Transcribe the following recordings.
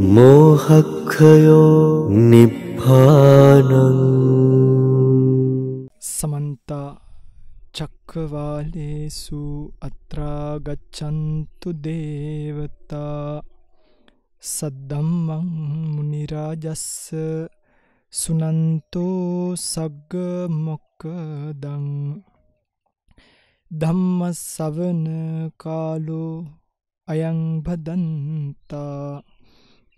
මෝහක්ඛයෝ නිබ්බානං සමන්ත චක්කවාලේසු අත්‍රා ගච්ඡන්තු දේවතා සද්දම්මං මුනි රාජස්ස සුනන්තෝ සග්ග මොක්කදං ධම්ම සවන කාලෝ අයං භදන්තා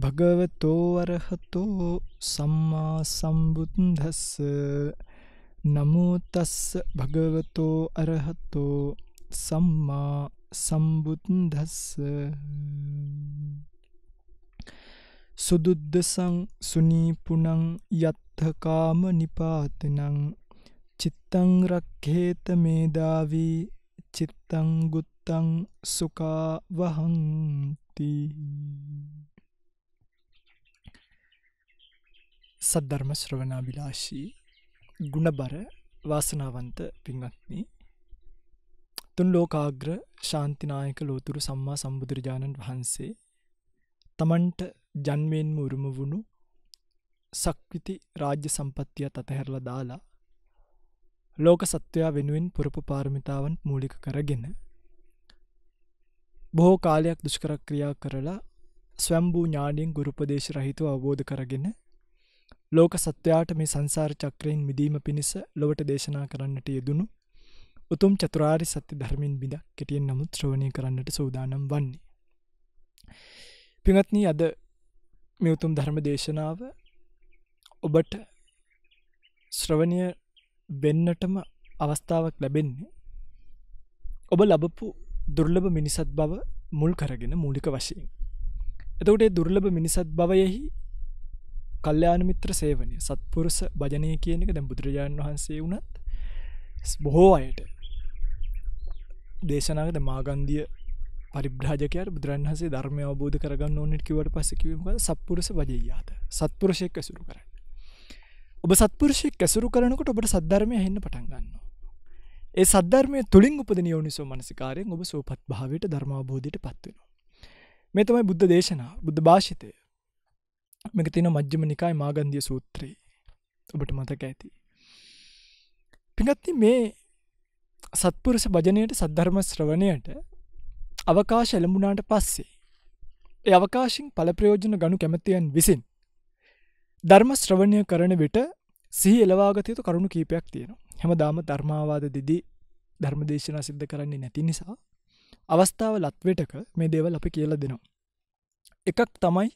භගවතෝ අරහතෝ සම්මා සම්බුද්දස්ස නමෝ තස්ස භගවතෝ අරහතෝ සම්මා සම්බුද්දස්ස සුදුද්දසං සුනීපුනං යත්තකාම නිපාතනං චිත්තං රක්ඛේත මේදාවි චිත්තං ගුත්තං සුඛා වහಂತಿ සද්ධර්ම ශ්‍රවනාබිලාශී ගුණබර වාසනාවන්ත පින්වත්නි තුන් ලෝකාග්‍ර ශාන්තිනායක ලෝතුරු සම්මා සම්බුදුරජාණන් වහන්සේ තමන්ට ජන්මයෙන්ම උරුම වුණු සක්විති රාජ්‍ය සම්පත්තිය අතහැරලා දාලා ලෝක සත්වයා වෙනුවෙන් පුරපු පාරමිතාවන් මූලික කරගෙන බොහෝ කාලයක් දුෂ්කරක්‍රියා කරලා ස්වැම්බූ ඥාඩියෙන් ගුරුපදේශ රහිතව අවබෝධ කරගෙන ලෝක සත්වයාට මේ සංසාර චක්‍රයෙන් මිදීම පිණිස ලොවට දේශනා කරන්නට යෙදුණු උතුම් චතුරාරි සත්‍ය ධර්මින් බිඳ කෙටියෙන් නමුත් ශ්‍රවණය කරන්නට සූදානම් වන්නේ. පිඟත්නී අද මේ උතුම් ධර්ම දේශනාව ඔබට ශ්‍රවණය වෙන්නටම අවස්ථාවක් ලැබෙන්නේ ඔබ ලබපු දුර්ලභ මිනිසත් බව මුල් කරගෙන මූලික වශයෙන්. එතකට දුර්ලභ මිනිසත් බවයෙහි කල්්‍යයාන මිත්‍ර සේවනය සත්පුරුස භජනය කියන එක දැම් බුදුරජාණන් වහන්සේ වුණත් බොහෝ අයට දේශනාගත මාගන්දිය පරිබ්‍රාජකයට බුදුරන්හසේ ධර්මය අවබෝධ කරගන්න ඕනට කිවට පසකිවීම සත්පුරුස වජයාත සත්පුරුෂයක් ඇසුරු කරන්න ඔබ සත්පුරුෂයක් ඇසුරු කරනකට ඔබට සද්ධර්මය හෙන්න පටන්ගන්න ඒ සද්ධර්මය තුළින් උපද නියෝනිසෝ මනසිකාරයෙන් ඔබ සෝපත් භාවයට ධර්මාබෝධයට පත්වෙනවා මේ තමයි බුද්ධ දේශනා බුද්ධ භාෂිතය මෙක තින මජ්්‍යම නිකායි මාගන්දිය සූත්‍රයේ ඔබට මතක ඇති. පිඟත්ති මේ සත්පුරුෂ භජනයට සද්ධර්ම ශ්‍රවණයට අවකාශ එළඹුණාට පස්සේ. ඒ අවකාශෙන් පලප්‍රයෝජන ගනු කැමැතියන් විසින්. ධර්ම ශ්‍රවණය කරන විට සිහි එලවාගතයතු කරුණු කීපයක් තියෙන හැම දාම ධර්මාවාද දිදී ධර්මදේශනා සිද්ධ කරන්නේ නැති නිසා අවස්ථාව ලත්වටක මේ දේවල් අපි කියලා දෙනවා. එකක් තමයි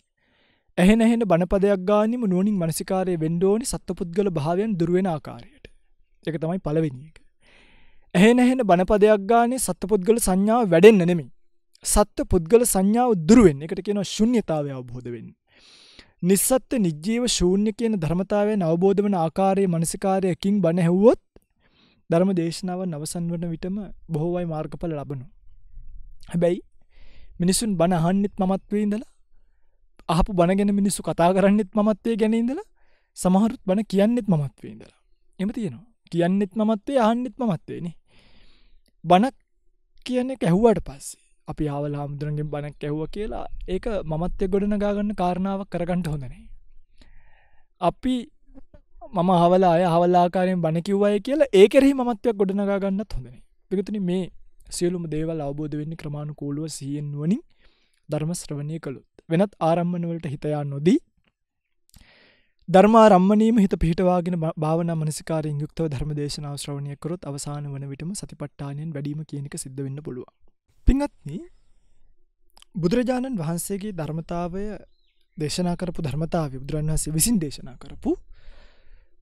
ඇහෙන ඇහෙන බණපදයක් ගානම නුවනින් මනසිකාරය වෙන්ඩෝනි සත්පුද්ගල භාවයන් දුරුවෙන ආකාරයට එක තමයි පලවෙනි එක. ඇහෙ නැහෙන බණපදයක් ගානේ සත්පුද්ගල සංඥාව වැඩෙන්න්න නෙමි. සත්ත පුද්ගල සංඥාව දුරුවෙන් එකට කියන ශුන්්‍යතාවය අවබෝධ වෙන්. නිස්සත්ත නිජ්ජීව ශූන්‍ය කියන ධර්මතාවය අවබෝධ වන ආකාරයේ මනසිකාරයකින් බණහැව්වොත් ධර්ම දේශනාව නවසන් වන විටම බොහෝවයි මාර්ගඵල ලබනු. හැබැයි මිනිසුන් බණහන්නෙත් මමත්වීදලා අහපු බණගෙන මිනිස්සු කතා කරන්නෙත් මත්වේ ගැනඉදල සමහරුත් බණ කියන්නෙත් මත්වේ ඉදලා එම තියෙනවා කියන්නෙත් මත්වේ අහන්නෙත් මත්වේනි බණක් කියන්නේ කැහුවට පස්සේ අපි ආවල හාමුදුරන්ගෙන් බණක් කැහුව කියලා ඒක මමත්ය ගොඩ නගාගන්න කාරණාවක් කරගන්නට හොඳනේ අපි මම හවලා අය හවල්ලාකාරයෙන් බණ කිව්වය කියලා ඒ කෙරෙහි මත්වයක් ගොඩනගාගන්නත් හොඳනේ පිගතුන මේ සියලුම දේවල් අවබෝධ වෙන්නේ ක්‍රමාණු කෝලුව සියෙන් වුවනින් ධර්මශ්‍රවණය කළුත් වෙනත් ආරම්මනවලට හිතයා නොදී ධර්මා රම්මනීම හිත පිහිටවාගෙන භාවන මනසිකාරෙන් යුක්තව ධර්ම දේශනාව ශ්‍රවණය කරොත් අවසාන වන විටම සතිපට්ඨානයෙන් වැඩීම කියනක සිද්ධ වෙන්න පුළුව. පිංහත්න බුදුරජාණන් වහන්සේගේ ධර්මතාවය දේශනා කරපු ධර්මතාව බුදුරන් වහන්සේ විසින් දේශනා කරපු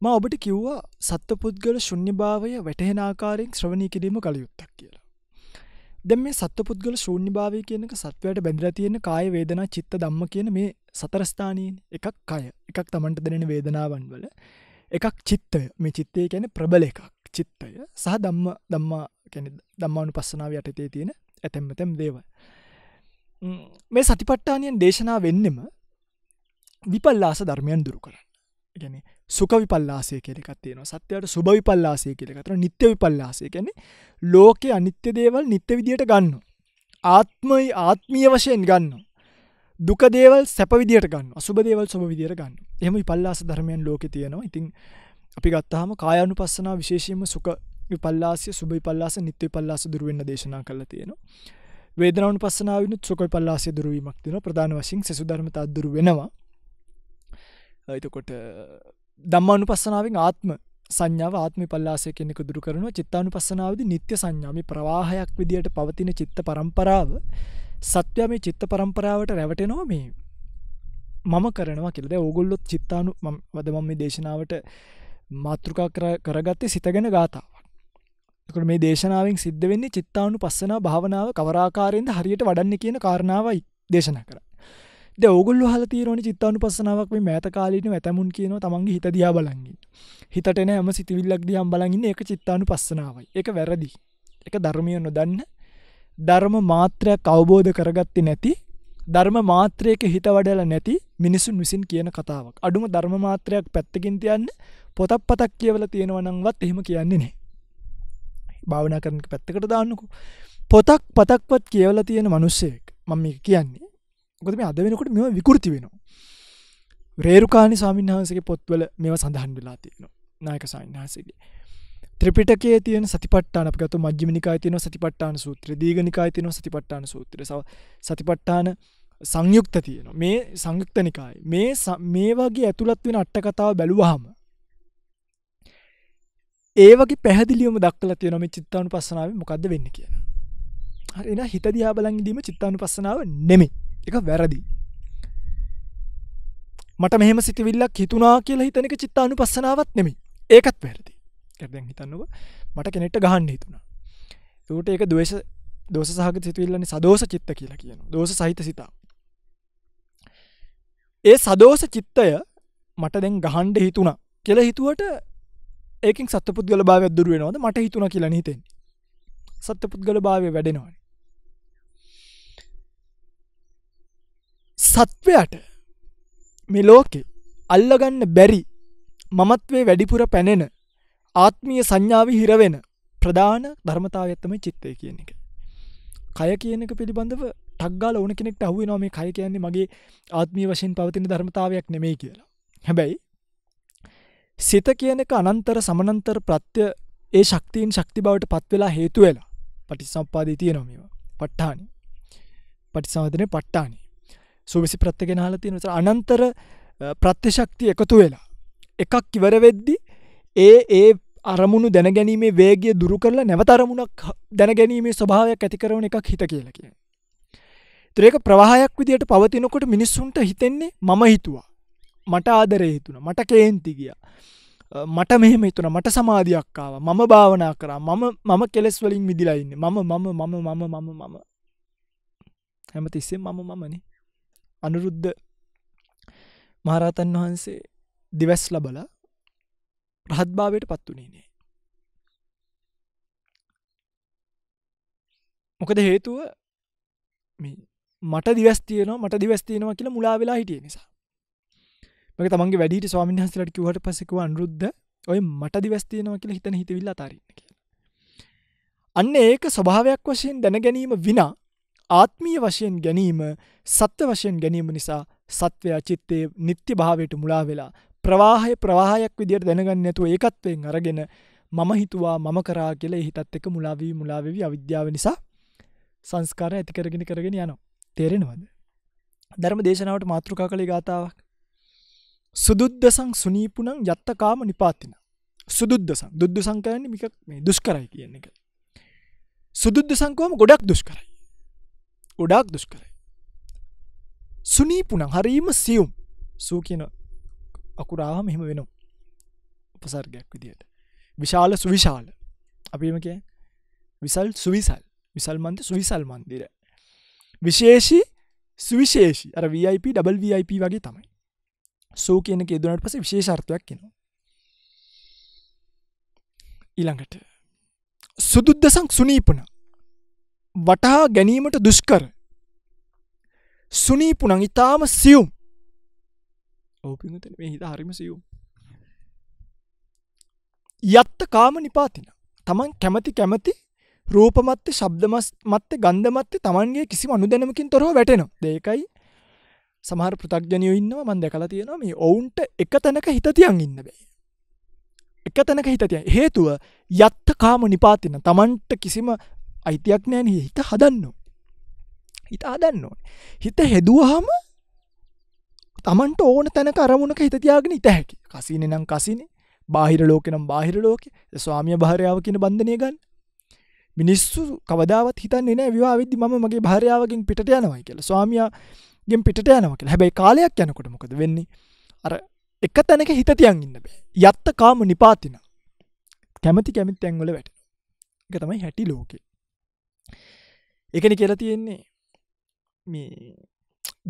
ම ඔබට කිව්වා සත්ව පුද්ගල ශුන්‍ය භාවය වැටහෙනආකාරයෙන් ශ්‍රවණය කිරීම කළ යුත්තක් කියලා. දැ මේ සත්ව පුද්ගල ශූන්‍ය භාවය කියනක සත්වයට බැඳර තියෙන කාය වේදනා චිත්ත දම්ම කියන මේ සතරස්ථානීන් එකක් කය එකක් තමන්ට දෙනෙන වේදනාවන් වල එකක් චිත්තය මේ චිත්තය ගැන ප්‍රබල එකක් චිත්තය සහ දම්ම දම්මා දම්මානු පස්සනාව යටතේ තියෙන ඇතැම්මතැම් දේව මේ සතිපට්ටානයන් දේශනා වෙන්නෙම විපල්ලාස ධර්මයන් දුරු කරන්න ගැන සුකවි පල්ලාසේ කෙනෙකත්තියන සත්‍යයට සුභවි පල්ලාසේ කෙනෙකතර නිත්‍යවි පල්ලාසේ කැනෙ ලෝකෙ අනිත්‍ය දේවල් නිත්‍ය විදියට ගන්න. ආත්මයි ආත්මීය වශයෙන් ගන්න. දුකදේවල් සැපවිදියට ගන්න අසුබදේවල් සොම විදිර ගන්න එහම පල්ලාස ධර්මයන් ලෝක තියෙනවා ඉතින් අපි ගත්තාහම කායනු පස්සනා විශේෂයම සුක පල්ලාසය සුබයි පල්ලාස නිත්‍ය පල්ලාස දුරුවන්න දේශනා කළ තියෙනවා වේදනවන් පස්සනාවන සුකයි පල්ලාසය දුරුවීමක් තින ප්‍රධාන වශයෙන් සෙසු ධර්මතා දුර වෙනවා එතකොට දම්මානු පස්සනාවෙන් ආත්ම සංඥාව ආත්ම පල්ලාසය කෙනෙක දුරු කරනවා චිත්තානු පසනාවද නිත්‍ය සංඥාමි ප්‍රවාහයක් විදියට පවතින චිත්ත පරම්පරාව සත්‍යම චිත්ත පරම්පරාවට රැවටෙනවා මේ මම කරනවා කෙලද ඕගොල්ලොත් චිත්තානු වදමම් මේ දේශනාවට මාතෘකා කරගත්තේ සිතගෙන ගාතාවකට මේ දේශනාවෙන් සිද්ධ වෙන්නේ චිත්තානු පස්සනා භාවනාව කවරාකාරයෙන්ද හරියට වඩන්න කියන කාරණාවයි දේශනා කරා ඔගුල්ල හල තීරණ චිත්තවනු පසනාවක් මේ මෑත කාලීන ඇතැමුන් කියන තමන්ගේ හිතදයා බලගින් හිතටන ඇම සිතිවිල්ලක් දියම් බලගින්න එක චිත්තානු පස්සනාවයි එක වැරදි එක ධර්මිය නොදන්න ධර්ම මාත්‍රයක් අවබෝධ කරගත්ති නැති ධර්ම මාත්‍රයක හිත වඩල නැති මිනිසුන් විසින් කියන කතාවක් අඩුම ධර්ම මාත්‍රයක් පැත්තකින් තියන්න පොතක් පතක් කියවල තියෙනවනංවත් එහෙම කියන්නේ නේ භාවනා කරන පැත්තකට දාන්නකු පොතක් පතක්වත් කියවල තියෙන මනුස්සයෙක් මම කියන්නේ මොකද මේ අද වෙනකොට මෙ විකෘති වෙනවා රේරුකාණි ස්වාමින්හන්සගේ පොත්වල මෙව සඳහන් වෙලා තියෙනවා නායක සාන්හන්සගේ ත්‍රිපිටකේ තියෙන සතිපට්ටාන අපගත මජ්ජිමිනිකා තියන සතිපට්ටාන සූත්‍ර දීගනිකා තියන සතිපට්ටාන සූත්‍ර සව සතිපට්ටාන සංයුක්ත තියෙන මේ සංයුක්ත නිකායි මේ මේ වගේ ඇතුළත් වෙන අට්ට කතාව බැලුවහම ඒ වගේ පැහදිලියම දක්ල තියෙන මේ චිත්තානු පස්සනාව මොකක්ද වෙන්න කියන එන හිත දිහා බලන්ගදීම චිත්තානු පස්සනාව නෙමේ එක වැරදි මට මෙහෙම සිතිවිල්ලක් හිතුනා කියලා හිතනක චිත්ත අනු පස්සනාවත් නෙමි ඒකත් වැරදි කැදැන් හිතන්නුව මට කෙනෙට ගහන්න හිතුුණා ට ඒක දවේශ දෝස සහග සිතුවිල්ලන්නේ සදෝස චිත්ත කියලා කියන දෝස සහිත සිතා ඒ සදෝස චිත්තය මට දැන් ගහන්ඩ හිතුුණා කියල හිතුවට ඒක සත්පුද්ගල භාව දුරුවෙනවාද මට හිතුුණ කියලා හිතෙන් සත්පුද්ගල භාවය වැඩෙනවාන සත්වයට මෙලෝකෙ අල්ලගන්න බැරි මමත්වේ වැඩිපුර පැනෙන ආත්මිය සංඥාව හිරවෙන ප්‍රධාන ධර්මතාවත්තම චිත්තය කියන එක. කය කියන එක පිළිබඳව ටක්ගාල ඕන කෙනෙක් අහුව නොමේ කය කියන්නේ මගේ ආත්මී වශයෙන් පවතින ධර්මතාවයක් නෙමෙයි කියලා. හැබැයි සිත කියනක අනන්තර සමනන්තර ප්‍රත්‍ය ඒ ශක්තියෙන් ශක්ති බවට පත්වෙලා හේතුවෙලා පටි සම්පාදී තිය නොමවා පට්ටානි පටිසාධනය පට්ටානි සුවිසි ප්‍රත්තිගෙන හල තියෙන නිසා අනන්තර ප්‍රත්‍යශක්ති එකතු වෙලා එකක් ඉවර වෙද්දි ඒ ඒ අරමුණු දැනගැනීමේ වේගිය දුරු කරලා නැවතරමුණක් දැනගැනීමේ ස්වභාවයක් ඇතිකරවන එකක් හිත කියල කිය. ත්‍රේක ප්‍රවාහයක් විදියට පවතිනකොට මිනිස්සුන්ට හිතෙන්නේ මම හිතුවා මට ආදරය හිතුන මට කේන්ති ගිය මට මෙහෙම හිතුන මට සමාධයක්කාව මම භාවනා කරා මම මම කෙලෙස් වලින් විදිලයින්න මම මම මම මම මම මම හැම තිස්සේ මම මමනේ අනුරුද්ධ මහරහතන් වහන්සේ දිවැස් ලබල රහත්භාවයට පත් වනේ නෑ. මොකද හේතුව මට දිවස්තියන මට දිවස්තියනවා කියලා මුලා වෙලා හිටිය නිසා මක තමන්ගේ වැඩිට ස්වාමින්හන්සලට කිවට පසෙකව අනුරුද්ධ ඔය මට දිවස්තියනවා කියලා හිතන හිතවිල්ලා තාරන්න කියලා. අන්න ඒක ස්වභාවයක් වශයෙන් දැන ගැනීම විනා ආත්මීය වශයෙන් ගැනීම සත්‍ය වශයෙන් ගැනීම නිසා සත්වයා චිත්තේ නිත්‍ය භාවයට මුලා වෙලා ප්‍රවාහය ප්‍රවාහයක් විදියට දැනගන්න නැතුව ඒකත්වයෙන් අරගෙන මම හිතුවා මම කරා කියලා හිතත් එක මුලාවී මුලාවෙවි අවිද්‍යාව නිසා සංස්කාර ඇති කරගෙන කරගෙන යනවා. තේරෙනවද. ධර්ම දේශනාවට මාතෘකා කළේ ගාතාවක්. සුදුද්දසං සුනීපුනං යත්තකාම නිපාතින. සුදුද්දසං දුද්දු සංකයන්නේ මික දුෂ්කරයි කියන එක. සුදුද්ද සංකෝම ගොඩක් දුෂ්කරයි. ගොඩාක් දුෂ්කරයි සුනීපුනං හරීම සියුම් සූ කියන අකුරාව මෙහෙම වෙනවා උපසර්ගයක් විදියට විශාල සුවිශාල අපිමක විසල් සුවිසල් විසල් මන්ද සුවිසල් මන්දිර විශේෂී සුවිශේෂි අර වIP WIP වගේ තමයි සූ කියන ෙදනට පස විශේෂර්ථයක් කෙනවා ඊළඟට සුදුද්දසං සුනීපනා වටහා ගැනීමට දුෂ්කර. සුනීපු නං ඉතාම සියුම් ඕපිතන මේ හිත හරිම සියුම්. යත්ත කාම නිපාතින. තමන් කැමති කැමති රූපමත්ත ශබ්දමස් මත්ත ගන්ධමත්තේ තමන්ගේ කිසි අනු දැනමකින් තොරව වැටෙනවා දෙකයි සමහර ප්‍රතක්ජනය ඉන්නවා මන් දැකලා තියෙනවා මේ ඔවුන්ට එක තැනක හිතතියන් ඉන්න බේ. එක තැනක හිතතිය හේතුව යත්ත කාම නිපාතින තමන්ට කිසිම අයිතියක් නෑන හිත හදන්න හිත හදන්න ඕන හිත හෙදුවහම තමන්ට ඕන තැන කරමුණක හිතතියාගෙන ඉත හැකි කසින නම් කසිනේ බාහිර ලෝකනම් බාහිර ලෝක ස්වාමිය භාරයාව කියන බන්ධනය ගන්න මිනිස්සු කවදාවත් හිතන්නේ නෑ විවා විදදි ම මගේ භාරයාවකින් පිට යනවයි කියලා ස්වාමයාගෙන් පිට යනවක හැබැයි කාලයක් යනකොට මොකද වෙන්නේ අර එක තැනක හිතතියන් ඉන්න බෑ යත්ත කාම නිපාතින කැමති කැමිත් තැන්වල වැට එක තමයි හැටි ලෝකේ එකන කියලා තියෙන්නේ මේ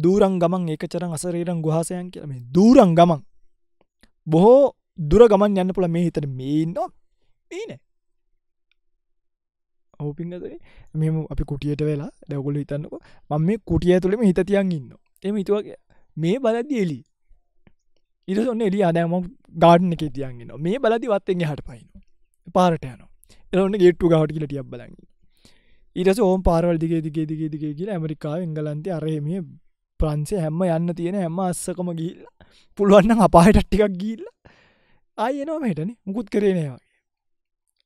දූරං ගමන් ඒක චරන් අසරේරං ගහසයන් කියල මේ දූරං ගමන් බොහෝ දුර ගමන් යන්න පුළ මේ හිතන මේන්න ඒන ඔවපින්ගදේ මෙම අපි කුටියට වෙලා දැවගුල හිතන්නක මම මේ කුටිය තුළම හිතතියන් ඉන්න එම හිතුවගේ මේ බලදදි එලි ඉරසන්න එලි අදෑම ගාඩන එක තියන්ගෙන මේ බලදි වත්තෙන් හට පයින පාරට යන එරන්න ගේට්ටු ගහට කියලටියක් බලගන්න ඊට සෝම් පාරවල් දිගේ දිගේ දිගේ දිගේ කියල ඇමරිකා ඉංගලන්ති අරහෙමිය ප්‍රන්සේ හැම්ම යන්න තියෙන හැම අස්සකම ගිල්ල පුළුවන්න අපාහිටට්ටිකක් ගිල්ල අයනවා හිටන මුකුත් කරනයවාගේ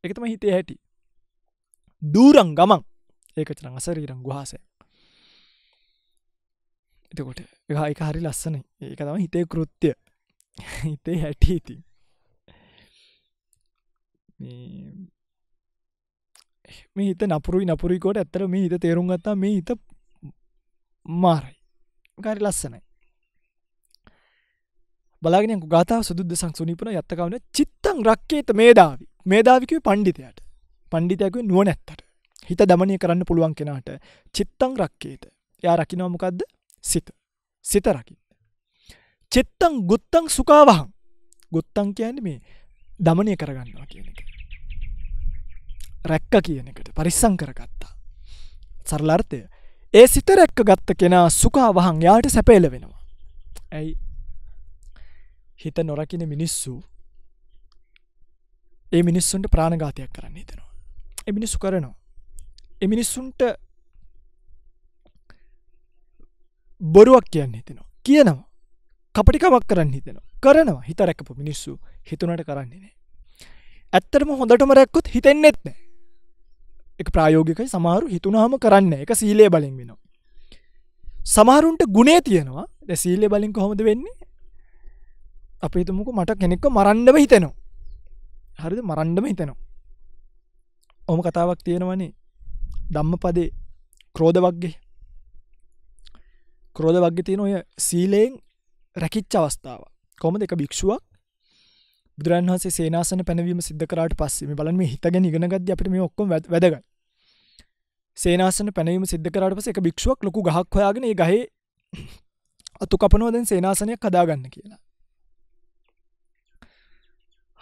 එකතම හිතේ හැටි දූරං ගමන් ඒකචන අසරීරං ගහාස එතකොට එක හරි ලස්සන ඒක තම හිතේ කෘත්තිය හිතේ හැටීති මේ හිත නපුරුයි නපුරිකෝට ඇත්තර මේ හිත තේරුම් ගත්තා මේ හිත මාරයි ගරි ලස්සනයි බලාගෙන ගාතා සුදුද සංසුනිපන යත්තකවන චිත්තං රක්කේත මේදාවි මේදාවිකව පණ්ඩිතයට පණ්ඩිතයක නුවනැත්තට හිත දමනය කරන්න පුළුවන් කෙනාට චිත්තං රක්කේත යා රකිනවමකක්ද සිත සිත රකින්න චිත්තං ගුත්තං සුකාවහං ගුත්තං කියන්නේ මේ දමනය කරගන්නවා කියන එක රැක්ක කියන එකට පරිස්සං කරගත්තා. සරලර්ථය ඒ සිත රැක්ක ගත්ත කෙනා සුකා වහන් යාට සැපේල වෙනවා. ඇයි හිත නොරකින මිනිස්සු ඒ මිනිස්සුන්ට ප්‍රාණඝාතයක් කරන්න හිතනවා. එමිනිස්සු කරනවා. එමිනිස්සුන්ට බොරුවක් කියන්න හිතෙනවා. කියනවා. කපටිකමක් කරන්න හිතෙනවා. කරනවා හිත රැකපු මිනිස්සු හිතුනට කරන්නේ නෑ. ඇත්තටම හොඳටම රැක්කොත් හිතෙන්නෙත් නෑ. එක ප්‍රායෝගිකයි සමහරු හිතුනහම කරන්න එක සීලේ බලින් වෙනවා. සමහරුන්ට ගුණේ තියෙනවා ද සීලේ බලින් කොහොමද වෙන්නේ අපේ තුමුක මට කෙනෙක්ක මරණ්ඩම හිතෙනවා. හරිද මරණ්ඩම හිතෙනවා. ඔම කතාවක් තියෙනවනේ දම්ම පදේ ක්‍රෝධ වක්ගේ ක්‍රෝධ වක්ගේ තියෙන ඔය සීලයෙන් රැකිච්ච අවස්ථාව කොම දෙක භික්ෂුවක් බුදුරන් වහසේ සේනාසන පැනවීම සිද්ධකරට පස්සෙම බලන් මේ හිතග නිගනගත් අපට මේ ඔක්කො වැදග සේනාසන පැනවීම සිද්ධකරට පස එක භික්ෂුවක් ලොකු ගහක් හොයාගෙන ඒ ගහේ අතු කපනෝදැන් සේනාසනයක් කදාගන්න කියලා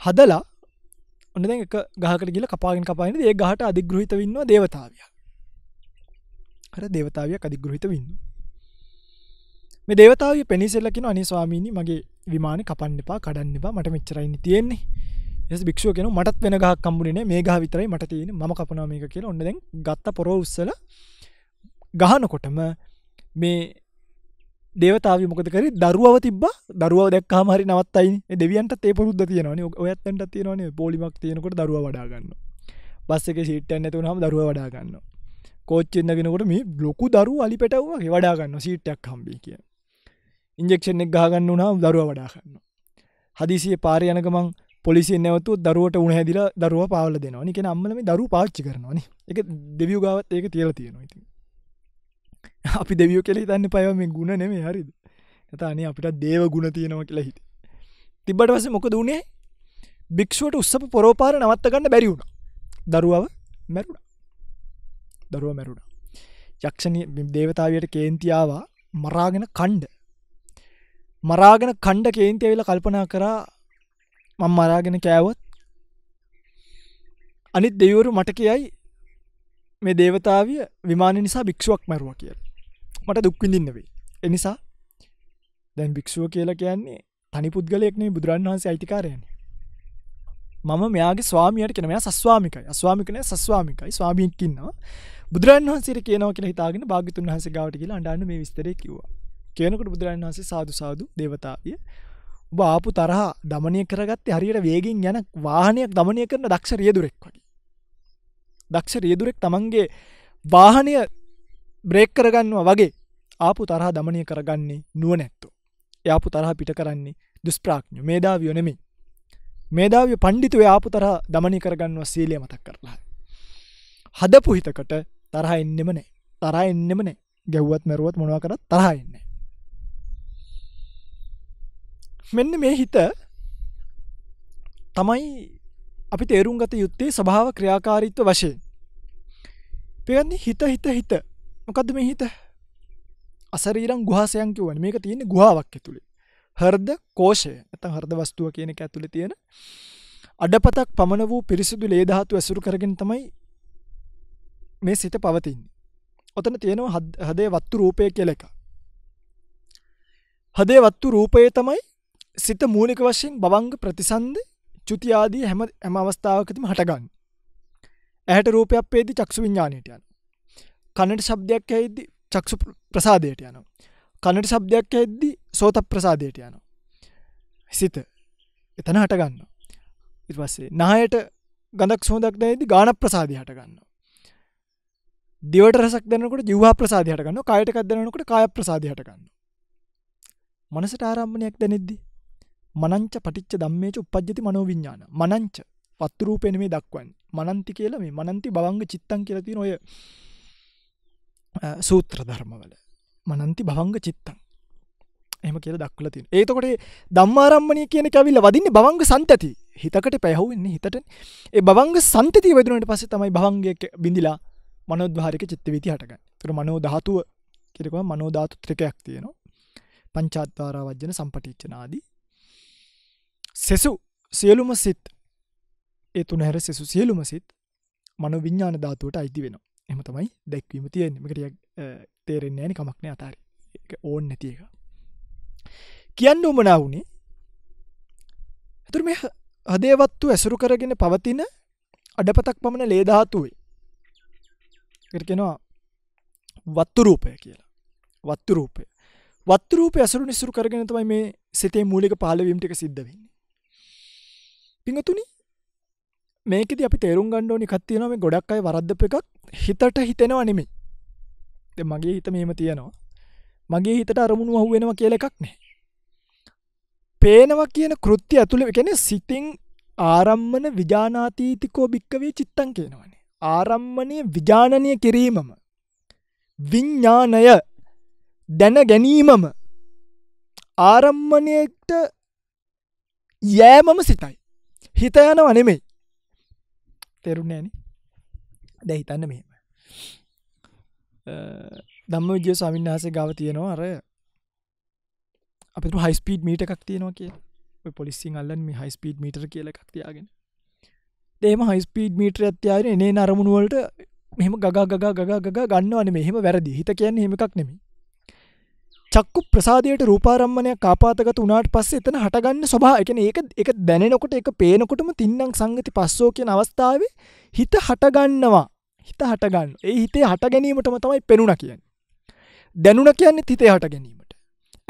හදලා ඔන්න දැ එක ගහකට ගිල කපාගෙන් කපාන ඒ ගහට අධිග්‍රහිත වන්නවා දේවතාවයක් හර දේවතාවයක් අධිග්‍රහිත වෙන්න මේ දේවතාව පෙනිසෙල්ලකින අනි ස්වාමීණි මගේ විමාන කපන්න එපා කඩන්න එපා මට මෙච්චරයින්න තියෙන්නේ එ භික්ෂුව කෙන මටත් වෙන ගහ කම්බුණන මේ ගහ විතරයි මට තියෙන ම කපනා මේක කියලා ඔන්නද ගත්ත පොරෝ උත්සල ගහනකොටම මේ දේවතාව මොකදකර දරුවව තිබ දරුව දක් හරි නවත්තයි දෙවියන්ට තේ පුරුද්ධ තියනන ඔයත්තට තියෙනවන පොලිමක් තියෙනකොට දරුව වඩාගන්න බස්සක සිට්ටන් නැතුව හම දරුව වඩාගන්න කෝච්චෙන්න්නගෙනකොට මේ බ්ලොකු දරු අලි පෙටව්ගේ වඩාගන්න සිට්ටක් හම්බි කිය ඉන්ජෙක්ෂන් එක් ගාගන්න වුණා දරුව වඩාගන්න හදිසිය පාරයනකමං පොලිසි නැවතු දරුවට උන හැදිල දරුව පාල දෙනවා නික අම්මලම දරු පාච්චි කරනවාන එක දෙවියු ගාවත් ඒක තියල තියෙනවා ඉති අපි දෙවියෝ කෙලෙ තන්න පයව මේ ගුණ නෙමේ හරිද ඇතානේ අපිට දේව ගුණ තියෙනවා කියලා හිත තිබට වස මොක දුණේ භික්ෂුවට උත්සප පොරෝපාර නවත්ත ගන්න බැරිවුණ දරුවව මැරුණ දරුව මැරුණ යක්ෂණ දේවතාවයට කේන්තියාවා මරාගෙන කණ්ඩ මරාගෙන කණ්ඩ කේන්ති ඇවිල කල්පනා කරා මං මරාගෙන කෑවොත් අනිත් දෙවරු මට කියයි මේ දේවතාවිය විමාන නිසා භික්ෂුවක් මැරුව කිය මට දුක්විඳින්නවෙයි එනිසා දැන් භික්ෂුව කියලා කියන්නේ තනි පුද්ගලයෙක්නේ බුදුරන් වහන්සේ අයිතිකාරයන මම මෙයාගේ ස්වාමියයට කෙනම සස්වාමිකයි අස්වාමිකනය සස්වාමිකයි ස්වාමියක්කින්නවා බුදුරන් වහන්සේ කියනව කියෙන හිතාගෙන භාගතුන් වහස ගවට කියලා අඩන්න මේ විස්තර කිවවා කියනකට බුදුරන් වහසේ සාදු සාදු දෙවතාවිය ඔබ ආපු තරහ දමනය කරගත්ත හරියට වේගෙන් යන වාහනයක් දමනය කරන දක්ෂ රියදුරෙක් වගේ දක්ෂ රියදුරෙක් තමන්ගේ වාහනය බ්‍රේක් කරගන්නවා වගේ ආපු තරහ දමනය කරගන්නේ නුව නැත්තෝ යාපු තරහ පිට කරන්නේ දුස්ප්‍රාඥ මේදාවියෝ නෙමේ මේදාවිය පණ්ඩිතුව ආපු තරහ දමනය කරගන්නව සීලිය මතක් කරලා හදපු හිතකට තරහ එන්නෙම නෑ තරහ එන්නෙම නෑ ගැව්වත් මැරුවත් මොනව කරත් තරහ එන්නේ මෙන්න මේ හිත තමයි අපි තේරුම් ගත යුත්තේ ස්භාව ක්‍රියාකාරීත්ව වශයෙන් පයන්නේ හිත හිත හිත මොකද මේ හිත අසරීරම් ගුහසයන් කිවන මේක තියෙන ගුහාවක් ඇතුළේ හර්ද කෝෂය ඇත හර්ද වස්තුව කියන එක ඇතුළි තියෙන අඩපතක් පමණ වූ පිරිසිදු ලේදහතු ඇසුරු කරගෙන තමයි මේ සිත පවතින්නේ ඔතන තියෙනවා හදේ වත්තු රූපය කියල එක හදේ වත්තු රූපය තමයි සිත මූලික වශයෙන් බවංග ප්‍රතිසන්ද චුතියාදී හැම හැම අවස්ථාවකතිම හටගන්න. ඇහැට රූපයක් පේදි චක්ෂු විඤ්ඥානයට යන. කණට ශබ්දයක් ඇද්දි චක්ෂු ප්‍රසාදයට යනවා. කණට ශබ්දයක් ඇද්දි සෝත ප්‍රසාදයට යනවා. සිත එතන හටගන්න. ඉවස්සේ නායට ගඳක් සෝදක් දැයිදි ගාන ප්‍රසාදය හටගන්න. දිවට රසක් දැනකට ජවා ප්‍රසාධයටගන්න කායටකක් දැනකට කාය ප්‍රසාධයටගන්න. මනසට ආරම්භණයක් දැනෙද්දී මනංච පටිච්ච ධම්මේච උපජ්ජති මනෝවිඤ්ඤාණ. මනංච පත්තු රූපේන මේ දක්වන්නේ. මනන්ති කියලා මේ මනන්ති භවංග චිත්තං කියලා තියෙන ඔය සූත්‍ර ධර්මවල. මනන්ති භවංග චිත්තං. එහෙම කියලා දක්වලා තියෙනවා. ඒතකොට ධම්මාරම්මණිය කියන එක ඇවිල්ලා වදින්නේ භවංග සන්තති. හිතකට පැහැවෙන්නේ හිතට. ඒ භවංග සන්තතිය වදිනුනට පස්සේ තමයි භවංගයක බිඳිලා මනෝද්වාරික චිත්ත වීති හටගන්නේ. ඒතර මනෝ ධාතුව කියනකොට මනෝ ධාතු ත්‍රිකයක් තියෙනවා. පංචාද්වාරා වජ්ජන සම්පටිච්චන ආදී සෙසු සියලුම සිත් ඒ තුන හැර සෙසු සියලුම සිත් මනු විඤ්ඥාන ධාතුවට අයිති වෙන එම තමයි දැක්වීම තියෙන් මකට තේරෙන්නේ ෑනි කමක්නය අතාරි ඕන් නැති එක කියන්න උමනා වුණේ ඇතුර මේ හදේවත්තු ඇසුරු කරගෙන පවතින අඩපතක් පමණ ලේධාතුවේ කරකෙනවා වත්තුරූපය කියලා වත්තුරූපය වත්තුරූපය ඇසරු නිසුරු කරගෙන තමයි මේ සිතේ මූලික පාලවීමටික සිද්ධ වෙන්නේ පිඟතුනි මේකෙද අපි තේරුම් ගණ්ඩෝනි කත්තියනම ගොඩක් අයි වරද්දප එකක් හිතට හිතෙනවා නෙමේ ද මගේ හිත මෙම තියෙනවා මගේ හිතට අරමුණු අහු වෙනවා කියල එකක් නෑ පේනවා කියන කෘත්ති ඇතුළ එකන සිතිං ආරම්මන විජානාතීතිකෝ භික්කවේ චිත්තන් කියනවනේ ආරම්මනය විජානනය කිරීමම විඤ්ඥානය දැන ගැනීමම ආරම්මණයට යෑමම සිතයි හිත යනව නෙමෙයි තේරුන්නේ නැනේ දැන් හිතන්න මෙහෙම ධම්මවිජය ස්වාමීන් වහන්සේ ගාව තියෙනවා අර අපිට හයිස්පීඩ් මීට එකක් තියෙනවා කිය පොලිසින් අල්ලන් මේ හයිස්පීඩ් මීටර කියල එකක් තියාගෙන දේම හයිස්පීඩ් මීට්‍ර ඇත්තියාගෙන එනේ නරමුණුවලට මෙහම ගග ගග ගග ගන්නවන මෙහෙම වැරදි හිත කියන්න හෙමක් නෙමි චක්කු ප්‍රසාදයට රූපාරම්මණයක් කාපාතගත වනාට පස්ස එතන හටගන්න ස්වභා එකන ඒක එක දැනෙනකොට එක පේනකොටම තින්නම් සංගති පස්සෝ කියන අවස්ථාවේ හිත හටගන්නවා හිත හටගන්න ඒ හිතේ හට ගැනීමටම තමයි පෙනුණ කියන්න. දැනුණ කියන්නේ හිතේ හට ගැනීමට.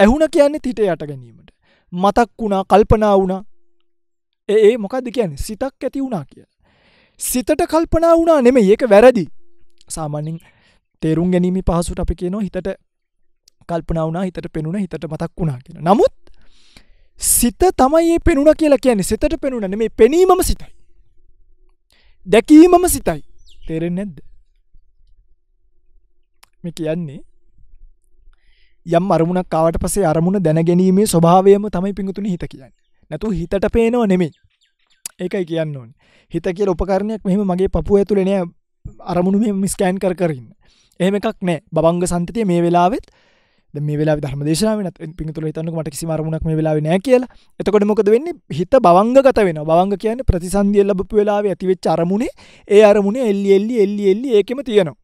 ඇහුණ කියන්නේ හිතේ හට ගැනීමට. මතක් වුණා කල්පනා වුණා ඒ මොකක්ද කියන්න සිතක් ඇති වුණා කිය. සිතට කල්පනා වුණා නෙම ඒක වැරදි සාමානින් තේරුම් ගැනීම පහසුට අපි කියනවා හිතට කල්පනාවනා හිතට පෙනුන හිතට මතක් වුණා කියෙන නමුත් සිත තමයි ඒ පෙනුන කියලා කියන්නේ සිතට පෙනුන මේ පෙනීමම සිතයි දැකීමම සිතයි තේරෙන් නැද්ද මේ කියන්නේ යම් අරමුණක් කාවට පසේ අරමුණ දැනගැනීමේ ස්වභාවයම තමයි පිඟුතුන හිත කියන්න නැතු හිතට පේනව නෙමේ ඒකයි කියන්න ඕන හිත කිය උපකරණයක් මෙහම මගේ පපුුව ඇතුළෙනය අරමුණු මෙ මිස්කෑන් කර කරන්න එහෙම එකක් නෑ බංග සන්තතිය මේ වෙලාවෙත් මේ වෙලා ධර්මදේශන පිතුර හිතන්න මට කිසි අරමුණක් මේ වෙලාව නෑ කියලා එතකොට මොකද වෙන්න හිත බවංගත වෙන බවංග කියන්න ප්‍රතිසන්දිය ලබපු වෙලාව ඇතිවෙච් අරමුණේ ඒ අරමුණේ එල්ලි එල්ලි එල්ලි එල්ලි ඒකෙම තියෙනවා